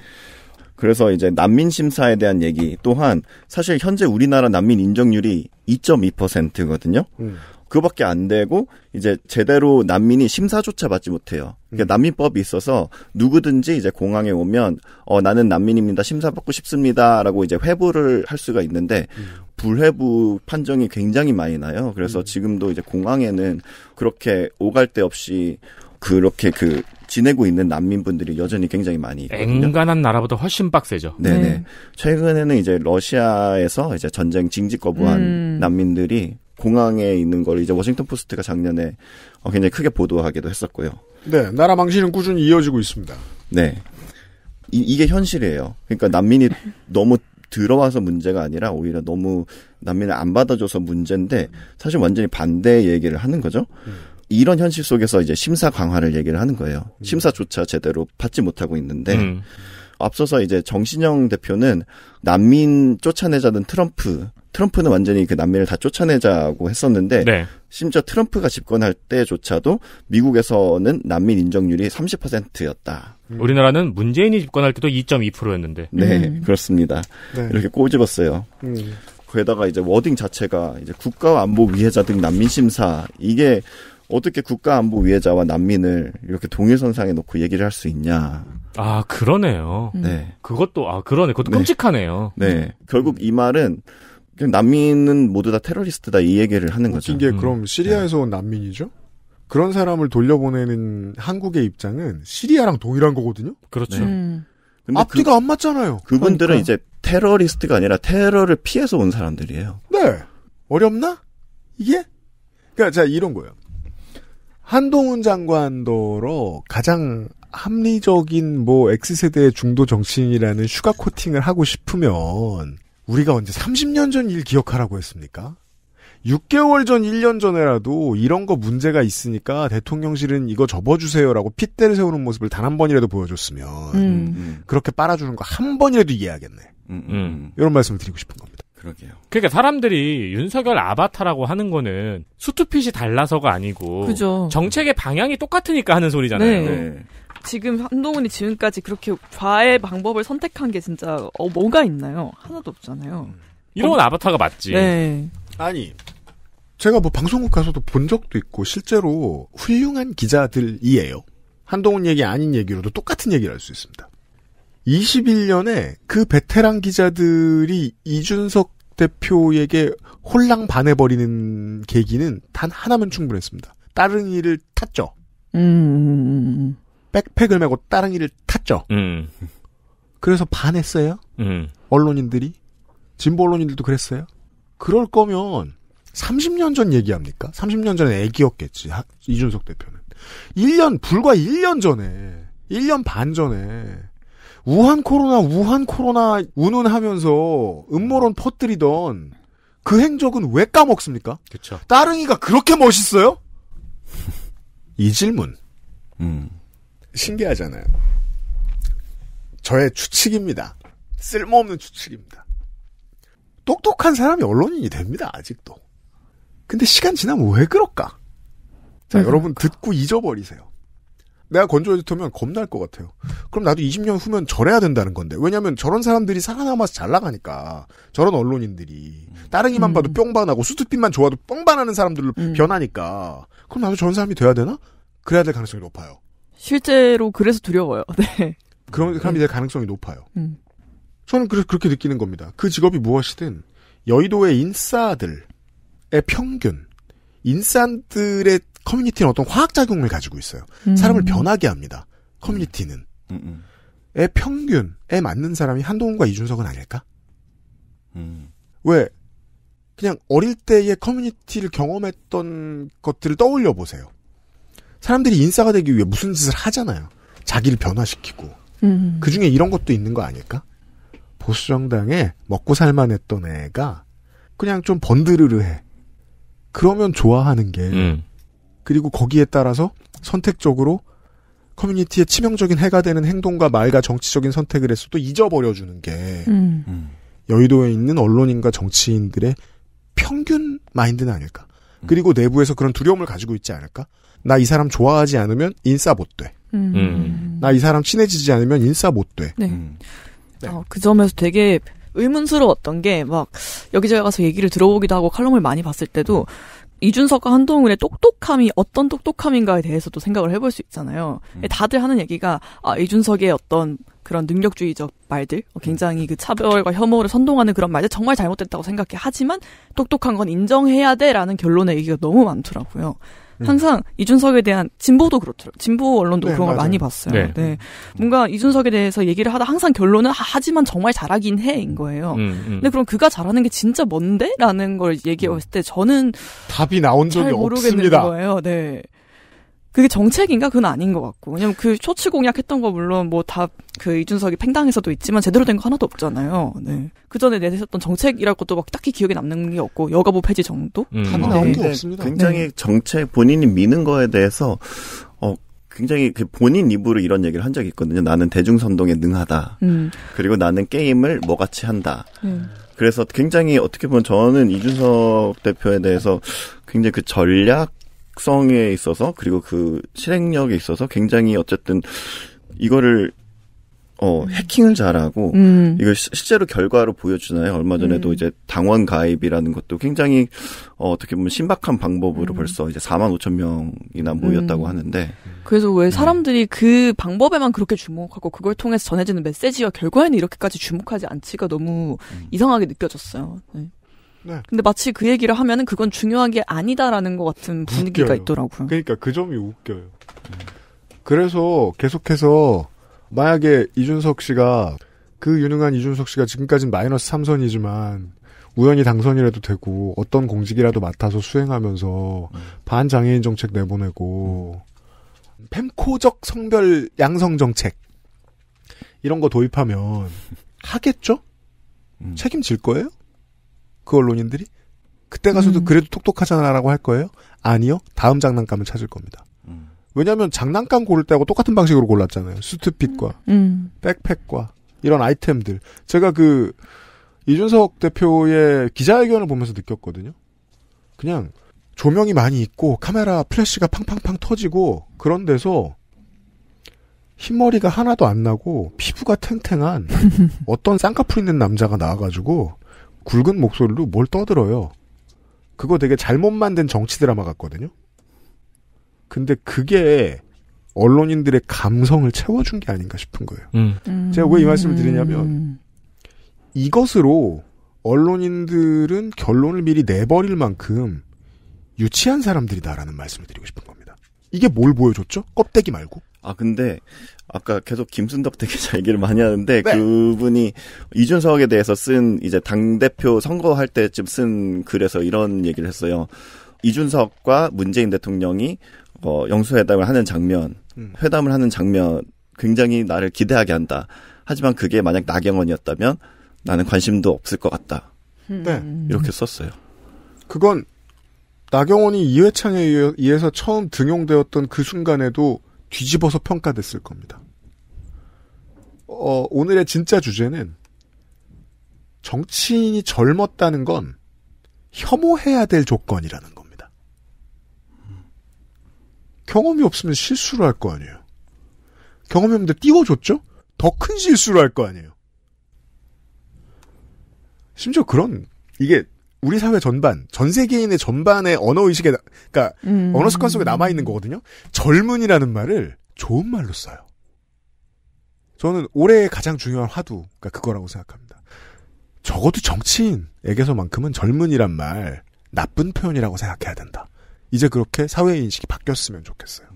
Speaker 3: 그래서 이제 난민 심사에 대한 얘기 또한 사실 현재 우리나라 난민 인정률이 2.2%거든요. 음. 그거밖에 안 되고 이제 제대로 난민이 심사조차 받지 못해요. 그러니까 음. 난민법이 있어서 누구든지 이제 공항에 오면 어 나는 난민입니다. 심사받고 싶습니다라고 이제 회부를 할 수가 있는데 음. 불회부 판정이 굉장히 많이 나요. 그래서 음. 지금도 이제 공항에는 그렇게 오갈 데 없이 그렇게 그 지내고 있는 난민분들이 여전히 굉장히 많이
Speaker 4: 있거든요. 앵간한 나라보다 훨씬 빡세죠. 네네. 네. 네.
Speaker 3: 최근에는 이제 러시아에서 이제 전쟁 징집 거부한 음. 난민들이 공항에 있는 걸 이제 워싱턴 포스트가 작년에 어, 굉장히 크게 보도하기도 했었고요.
Speaker 2: 네, 나라 망신은 꾸준히 이어지고 있습니다.
Speaker 3: 네. 이, 이게 현실이에요. 그러니까 난민이 너무 들어와서 문제가 아니라 오히려 너무 난민을 안 받아줘서 문제인데 사실 완전히 반대 얘기를 하는 거죠. 음. 이런 현실 속에서 이제 심사 강화를 얘기를 하는 거예요. 음. 심사조차 제대로 받지 못하고 있는데 음. 앞서서 이제 정신영 대표는 난민 쫓아내자는 트럼프 트럼프는 완전히 그 남미를 다 쫓아내자고 했었는데 네. 심지어 트럼프가 집권할 때조차도 미국에서는 난민 인정률이 30%였다.
Speaker 4: 음. 우리나라는 문재인이 집권할 때도 2.2%였는데. 네, 음.
Speaker 3: 그렇습니다. 네. 이렇게 꼬집었어요. 음. 게다가 이제 워딩 자체가 이제 국가안보위해자 등 난민심사 이게 어떻게 국가안보위해자와 난민을 이렇게 동일선상에 놓고 얘기를 할 수 있냐. 아, 그러네요. 네. 음.
Speaker 4: 그것도, 아, 그러네. 그것도 네. 끔찍하네요.
Speaker 3: 네. 결국 이 말은 난민은 모두 다 테러리스트다 이 얘기를 하는 거죠. 이게 음. 그럼 시리아에서 네. 온 난민이죠?
Speaker 2: 그런 사람을 돌려보내는 한국의 입장은 시리아랑 동일한 거거든요. 그렇죠. 네. 음. 그 앞뒤가 그, 안 맞잖아요. 그분들은 그러니까. 이제
Speaker 3: 테러리스트가 아니라 테러를 피해서 온 사람들이에요.
Speaker 2: 네. 어렵나? 이게? 그러니까 자 이런 거예요. 한동훈 장관도로 가장 합리적인 뭐 X세대의 중도 정치인이라는 슈가 코팅을 하고 싶으면 우리가 언제 30년 전 일 기억하라고 했습니까? 6개월 전, 1년 전에라도 이런 거 문제가 있으니까 대통령실은 이거 접어주세요라고 핏대를 세우는 모습을 단 한 번이라도 보여줬으면 음. 음. 그렇게 빨아주는 거 한 번이라도 이해하겠네. 음, 음, 음. 이런 말씀을 드리고 싶은 겁니다.
Speaker 4: 그러게요. 그러니까 사람들이 윤석열 아바타라고 하는 거는 수트핏이 달라서가 아니고 그죠. 정책의 방향이 똑같으니까 하는 소리잖아요. 네. 네.
Speaker 5: 지금 한동훈이 지금까지 그렇게 과의 방법을 선택한 게 진짜 어, 뭐가 있나요? 하나도 없잖아요. 이런 어,
Speaker 4: 아바타가 맞지.
Speaker 5: 네. 아니
Speaker 2: 제가 뭐 방송국 가서도 본 적도 있고 실제로 훌륭한 기자들이에요. 한동훈 얘기 아닌 얘기로도 똑같은 얘기를 할 수 있습니다. 21년에 그 베테랑 기자들이 이준석 대표에게 홀랑 반해버리는 계기는 단 하나면 충분했습니다. 따릉이를 탔죠. 음. 백팩을 메고 따릉이를 탔죠. 음. 그래서 반했어요. 음. 언론인들이. 진보 언론인들도 그랬어요. 그럴 거면 30년 전 얘기합니까? 30년 전에 애기였겠지. 이준석 대표는. 1년, 불과 1년 전에, 1년 반 전에 우한 코로나, 우한 코로나 운운하면서 음모론 퍼뜨리던 그 행적은 왜 까먹습니까? 그렇죠 따릉이가 그렇게 멋있어요? (laughs) 이 질문. 음. 신기하잖아요. 저의 추측입니다. 쓸모없는 추측입니다. 똑똑한 사람이 언론인이 됩니다, 아직도. 근데 시간 지나면 왜 그럴까? 자, 네, 여러분 듣고 잊어버리세요. 내가 건조 에디터면 겁날 것 같아요. 그럼 나도 20년 후면 절해야 된다는 건데. 왜냐면 저런 사람들이 살아남아서 잘 나가니까. 저런 언론인들이. 따릉이만 음. 봐도 뿅반하고 수트핏만 좋아도 뻥반하는 사람들로 음. 변하니까. 그럼 나도 저런 사람이 돼야 되나? 그래야 될 가능성이 높아요.
Speaker 5: 실제로 그래서 두려워요. (laughs) 네.
Speaker 2: 그런 네. 사람이 될 가능성이 높아요. 음. 저는 그래서 그렇게 느끼는 겁니다. 그 직업이 무엇이든 여의도의 인싸들의 평균, 인싸들의 커뮤니티는 어떤 화학작용을 가지고 있어요. 음. 사람을 변하게 합니다. 커뮤니티는. 음. 의 평균에 맞는 사람이 한동훈과 이준석은 아닐까? 음. 왜? 그냥 어릴 때의 커뮤니티를 경험했던 것들을 떠올려 보세요. 사람들이 인싸가 되기 위해 무슨 짓을 하잖아요. 자기를 변화시키고. 음. 그 중에 이런 것도 있는 거 아닐까? 보수정당에 먹고 살만했던 애가 그냥 좀 번드르르해. 그러면 좋아하는 게 음. 그리고 거기에 따라서 선택적으로 커뮤니티에 치명적인 해가 되는 행동과 말과 정치적인 선택을 했어도 잊어버려 주는 게 음. 음. 여의도에 있는 언론인과 정치인들의 평균 마인드는 아닐까. 음. 그리고 내부에서 그런 두려움을 가지고 있지 않을까. 나 이 사람 좋아하지 않으면 인싸 못 돼.
Speaker 5: 음.
Speaker 2: 나이 사람 친해지지 않으면 인싸 못 돼.
Speaker 5: 네. 네. 어, 그 점에서 되게 의문스러웠던 게 막 여기저기 가서 얘기를 들어보기도 하고 칼럼을 많이 봤을 때도 음. 이준석과 한동훈의 똑똑함이 어떤 똑똑함인가에 대해서도 생각을 해볼 수 있잖아요. 음. 다들 하는 얘기가 아 이준석의 어떤 그런 능력주의적 말들, 뭐 굉장히 그 차별과 혐오를 선동하는 그런 말들 정말 잘못됐다고 생각해. 하지만 똑똑한 건 인정해야 돼라는 결론의 얘기가 너무 많더라고요. 음. 항상 음. 이준석에 대한 진보도 그렇더라 진보 언론도 네, 그런 걸 맞아요. 많이 봤어요. 네. 네. 뭔가 이준석에 대해서 얘기를 하다 항상 결론은 하지만 정말 잘하긴 해인 거예요. 음, 음. 근데 그럼 그가 잘하는 게 진짜 뭔데? 라는 걸 얘기했을 때 저는
Speaker 2: 답이 나온 적이 없습니다.
Speaker 5: 거예요. 네. 그게 정책인가? 그건 아닌 것 같고. 왜냐면 그 쇼츠 공약했던 거 물론 뭐 다 그 이준석이 팽당에서도 있지만 제대로 된 거 하나도 없잖아요. 네. 그 전에 내세웠던 정책이랄 것도 막 딱히 기억에 남는 게 없고 여가부 폐지 정도? 음. 다 나온 게 네. 없습니다. 굉장히 네.
Speaker 3: 정책 본인이 미는 거에 대해서 어 굉장히 그 본인 입으로 이런 얘기를 한 적이 있거든요. 나는 대중선동에 능하다. 음. 그리고 나는 게임을 뭐같이 한다. 음. 그래서 굉장히 어떻게 보면 저는 이준석 대표에 대해서 굉장히 그 전략 작성에 있어서 그리고 그 실행력에 있어서 굉장히 어쨌든 이거를 어 음. 해킹을 잘하고 음. 이걸 시, 실제로 결과로 보여주나요? 얼마 전에도 음. 이제 당원 가입이라는 것도 굉장히 어, 어떻게 보면 신박한 방법으로 음. 벌써 이제 4만 5천 명이나 모였다고 음. 하는데
Speaker 5: 그래서 왜 음. 사람들이 그 방법에만 그렇게 주목하고 그걸 통해서 전해지는 메시지와 결과에는 이렇게까지 주목하지 않지가 너무 이상하게 느껴졌어요. 네. 네. 근데 마치 그 얘기를 하면은 그건 중요한 게 아니다라는 것 같은 분위기가 웃겨요. 있더라고요.
Speaker 2: 그러니까 그 점이 웃겨요. 그래서 계속해서 만약에 이준석 씨가 그 유능한 이준석 씨가 지금까지는 마이너스 3선이지만 우연히 당선이라도 되고 어떤 공직이라도 맡아서 수행하면서 음. 반장애인 정책 내보내고 음. 펜코적 성별 양성 정책 이런 거 도입하면 하겠죠? 음. 책임질 거예요? 그 언론인들이 그때 가서도 음. 그래도 똑똑하잖아라고 할 거예요? 아니요. 다음 장난감을 찾을 겁니다. 음. 왜냐하면 장난감 고를 때하고 똑같은 방식으로 골랐잖아요. 수트핏과 음. 음. 백팩과 이런 아이템들. 제가 그 이준석 대표의 기자회견을 보면서 느꼈거든요. 그냥 조명이 많이 있고 카메라 플래시가 팡팡팡 터지고 그런 데서 흰머리가 하나도 안 나고 피부가 탱탱한 (laughs) 어떤 쌍꺼풀 있는 남자가 나와가지고 굵은 목소리로 뭘 떠들어요. 그거 되게 잘못 만든 정치 드라마 같거든요. 근데 그게 언론인들의 감성을 채워준 게 아닌가 싶은 거예요. 음. 음. 제가 왜 이 말씀을 드리냐면 음. 이것으로 언론인들은 결론을 미리 내버릴 만큼 유치한 사람들이다라는 말씀을 드리고 싶은 겁니다. 이게 뭘 보여줬죠? 껍데기 말고.
Speaker 3: 아 근데 아까 계속 김순덕 대기자 (laughs) 얘기를 많이 하는데 네. 그분이 이준석에 대해서 쓴 이제 당 대표 선거할 때쯤 쓴 글에서 이런 얘기를 했어요. 이준석과 문재인 대통령이 어, 영수회담을 하는 장면, 음. 회담을 하는 장면 굉장히 나를 기대하게 한다. 하지만 그게 만약 나경원이었다면 나는 관심도 없을 것 같다.
Speaker 2: 음. 네. 이렇게
Speaker 3: 썼어요. 그건 나경원이 이회창에 의해서
Speaker 2: 처음 등용되었던 그 순간에도 뒤집어서 평가됐을 겁니다. 어, 오늘의 진짜 주제는 정치인이 젊었다는 건 혐오해야 될 조건이라는 겁니다. 경험이 없으면 실수를 할 거 아니에요. 경험이 없는데 띄워줬죠? 더 큰 실수를 할 거 아니에요. 심지어 그런, 이게 우리 사회 전반, 전 세계인의 전반의 언어 의식에, 그러니까 음. 언어 습관 속에 남아 있는 거거든요. 젊은이라는 말을 좋은 말로 써요. 저는 올해의 가장 중요한 화두가 그거라고 생각합니다. 적어도 정치인에게서만큼은 젊은이란 말 나쁜 표현이라고 생각해야 된다. 이제 그렇게 사회 인식이 바뀌었으면 좋겠어요.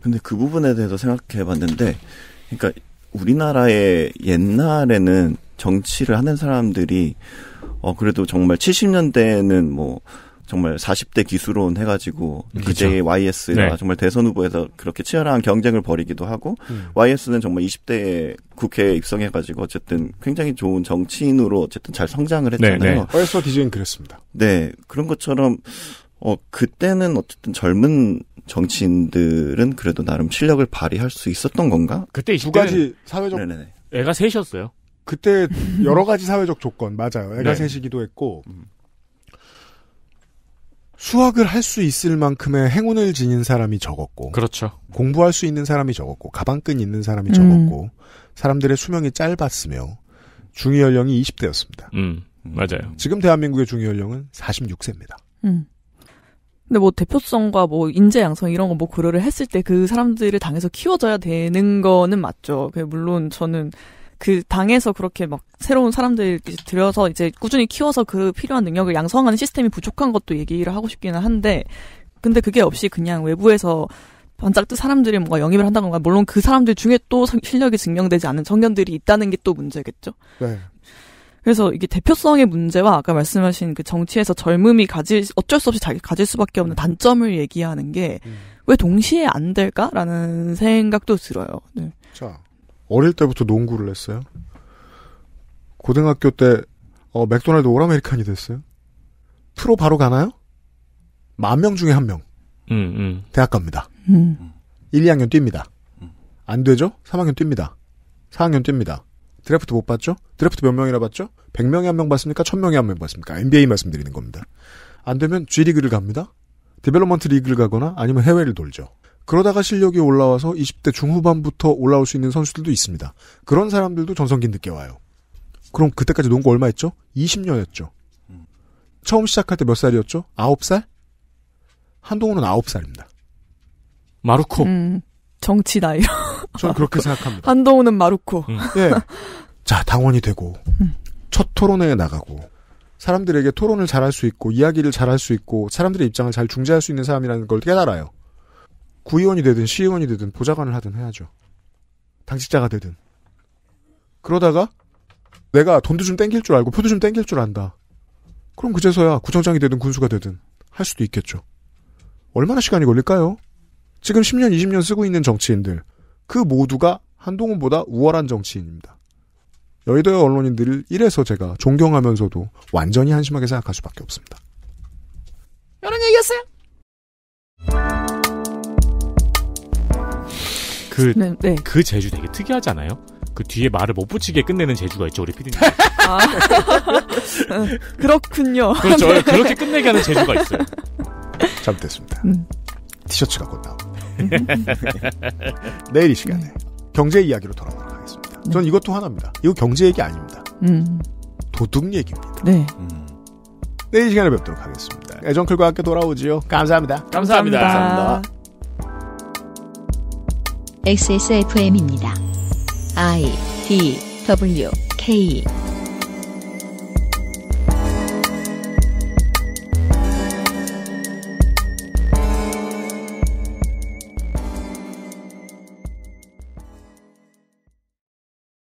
Speaker 3: 근데 그 부분에 대해서 생각해 봤는데, 그러니까 우리나라의 옛날에는 정치를 하는 사람들이 어 그래도 정말 70년대에는 뭐 정말 40대 기수론 해가지고 그쵸. 그때의 YS가 네. 정말 대선 후보에서 그렇게 치열한 경쟁을 벌이기도 하고 음. YS는 정말 20대 국회에 입성해가지고 어쨌든 굉장히 좋은 정치인으로 어쨌든 잘 성장을 네, 했잖아요. 벌써 네. 디즈인 그랬습니다. 네 그런 것처럼 어 그때는 어쨌든 젊은 정치인들은 그래도 나름 실력을 발휘할 수 있었던 건가?
Speaker 2: 그때 이두 가지 사회적 네네네. 네, 애가 셋이었어요. 그때 여러 가지 사회적 조건 맞아요. 애가 네. 셋이기도 했고 수학을 할 수 있을 만큼의 행운을 지닌 사람이 적었고 그렇죠. 공부할 수 있는 사람이 적었고 가방끈 있는 사람이 음. 적었고 사람들의 수명이 짧았으며 중위 연령이 20대였습니다.
Speaker 4: 음, 맞아요.
Speaker 2: 지금 대한민국의 중위 연령은 46세입니다.
Speaker 5: 음. 근데 뭐 대표성과 뭐 인재 양성 이런 거뭐 고려를 했을 때 그 사람들을 당해서 키워줘야 되는 거는 맞죠. 그 물론 저는 그 당에서 그렇게 막 새로운 사람들 이제 들여서 이제 꾸준히 키워서 그 필요한 능력을 양성하는 시스템이 부족한 것도 얘기를 하고 싶기는 한데 근데 그게 없이 그냥 외부에서 반짝뜨 사람들이 뭔가 영입을 한다던가 물론 그 사람들 중에 또 실력이 증명되지 않은 청년들이 있다는 게 또 문제겠죠. 네. 그래서 이게 대표성의 문제와 아까 말씀하신 그 정치에서 젊음이 가질 어쩔 수 없이 자기 가질 수밖에 없는 단점을 얘기하는 게왜 음. 동시에 안 될까라는 생각도 들어요. 네. 자,
Speaker 2: 어릴 때부터 농구를 했어요. 고등학교 때 어, 맥도날드 오라메리칸이 됐어요. 프로 바로 가나요? 만 명 중에 한 명. 음, 음. 대학 갑니다. 음. 1, 2학년 뜁니다. 음. 안 되죠? 3학년 뜁니다. 4학년 뜁니다. 드래프트 못 봤죠? 드래프트 몇 명이나 봤죠? 100명이 한명 봤습니까? 1000명이 한명 봤습니까? NBA 말씀드리는 겁니다. 안 되면 G리그를 갑니다. 디벨로먼트 리그를 가거나 아니면 해외를 돌죠. 그러다가 실력이 올라와서 20대 중후반부터 올라올 수 있는 선수들도 있습니다. 그런 사람들도 전성기 늦게 와요. 그럼 그때까지 농구 얼마 했죠? 2 0년했죠 처음 시작할 때 몇 살이었죠? 9살? 한동훈은 9살입니다. 마루코.
Speaker 5: 음, 정치 나이로. 저는
Speaker 2: 그렇게 생각합니다.
Speaker 5: 한동훈은 마루코. 음. 예.
Speaker 2: 자, 당원이 되고, 첫 토론회에 나가고, 사람들에게 토론을 잘할 수 있고, 이야기를 잘할 수 있고, 사람들의 입장을 잘 중재할 수 있는 사람이라는 걸 깨달아요. 구의원이 되든 시의원이 되든 보좌관을 하든 해야죠. 당직자가 되든. 그러다가 내가 돈도 좀 땡길 줄 알고 표도 좀 땡길 줄 안다. 그럼 그제서야 구청장이 되든 군수가 되든 할 수도 있겠죠. 얼마나 시간이 걸릴까요? 지금 10년, 20년 쓰고 있는 정치인들, 그 모두가 한동훈보다 우월한 정치인입니다. 여의도의 언론인들을 이래서 제가 존경하면서도 완전히
Speaker 4: 한심하게 생각할 수밖에 없습니다.
Speaker 1: 이런 얘기였어요.
Speaker 4: 그, 네. 네. 그 제주 되게 특이하잖아요그 뒤에 말을 못 붙이게 끝내는 제주가 있죠, 우리 피디님.
Speaker 6: 아,
Speaker 5: (laughs) 그렇군요. 그렇죠. 네. 그렇게
Speaker 6: 끝내게 하는 제주가
Speaker 4: 있어요. 잘못됐습니다. 음. 티셔츠가 곧 나옵니다.
Speaker 2: 내일 이 시간에 음. 경제 이야기로 돌아오도록 하겠습니다. 네. 전 이것도 하나입니다. 이거 경제 얘기 아닙니다. 음. 도둑 얘기입니다. 네. 내일 이 시간에 뵙도록 하겠습니다. 애정클과 함께 돌아오지요. 감사합니다. 감사합니다. 감사합니다. 감사합니다.
Speaker 5: XSFM입니다.
Speaker 1: I D W K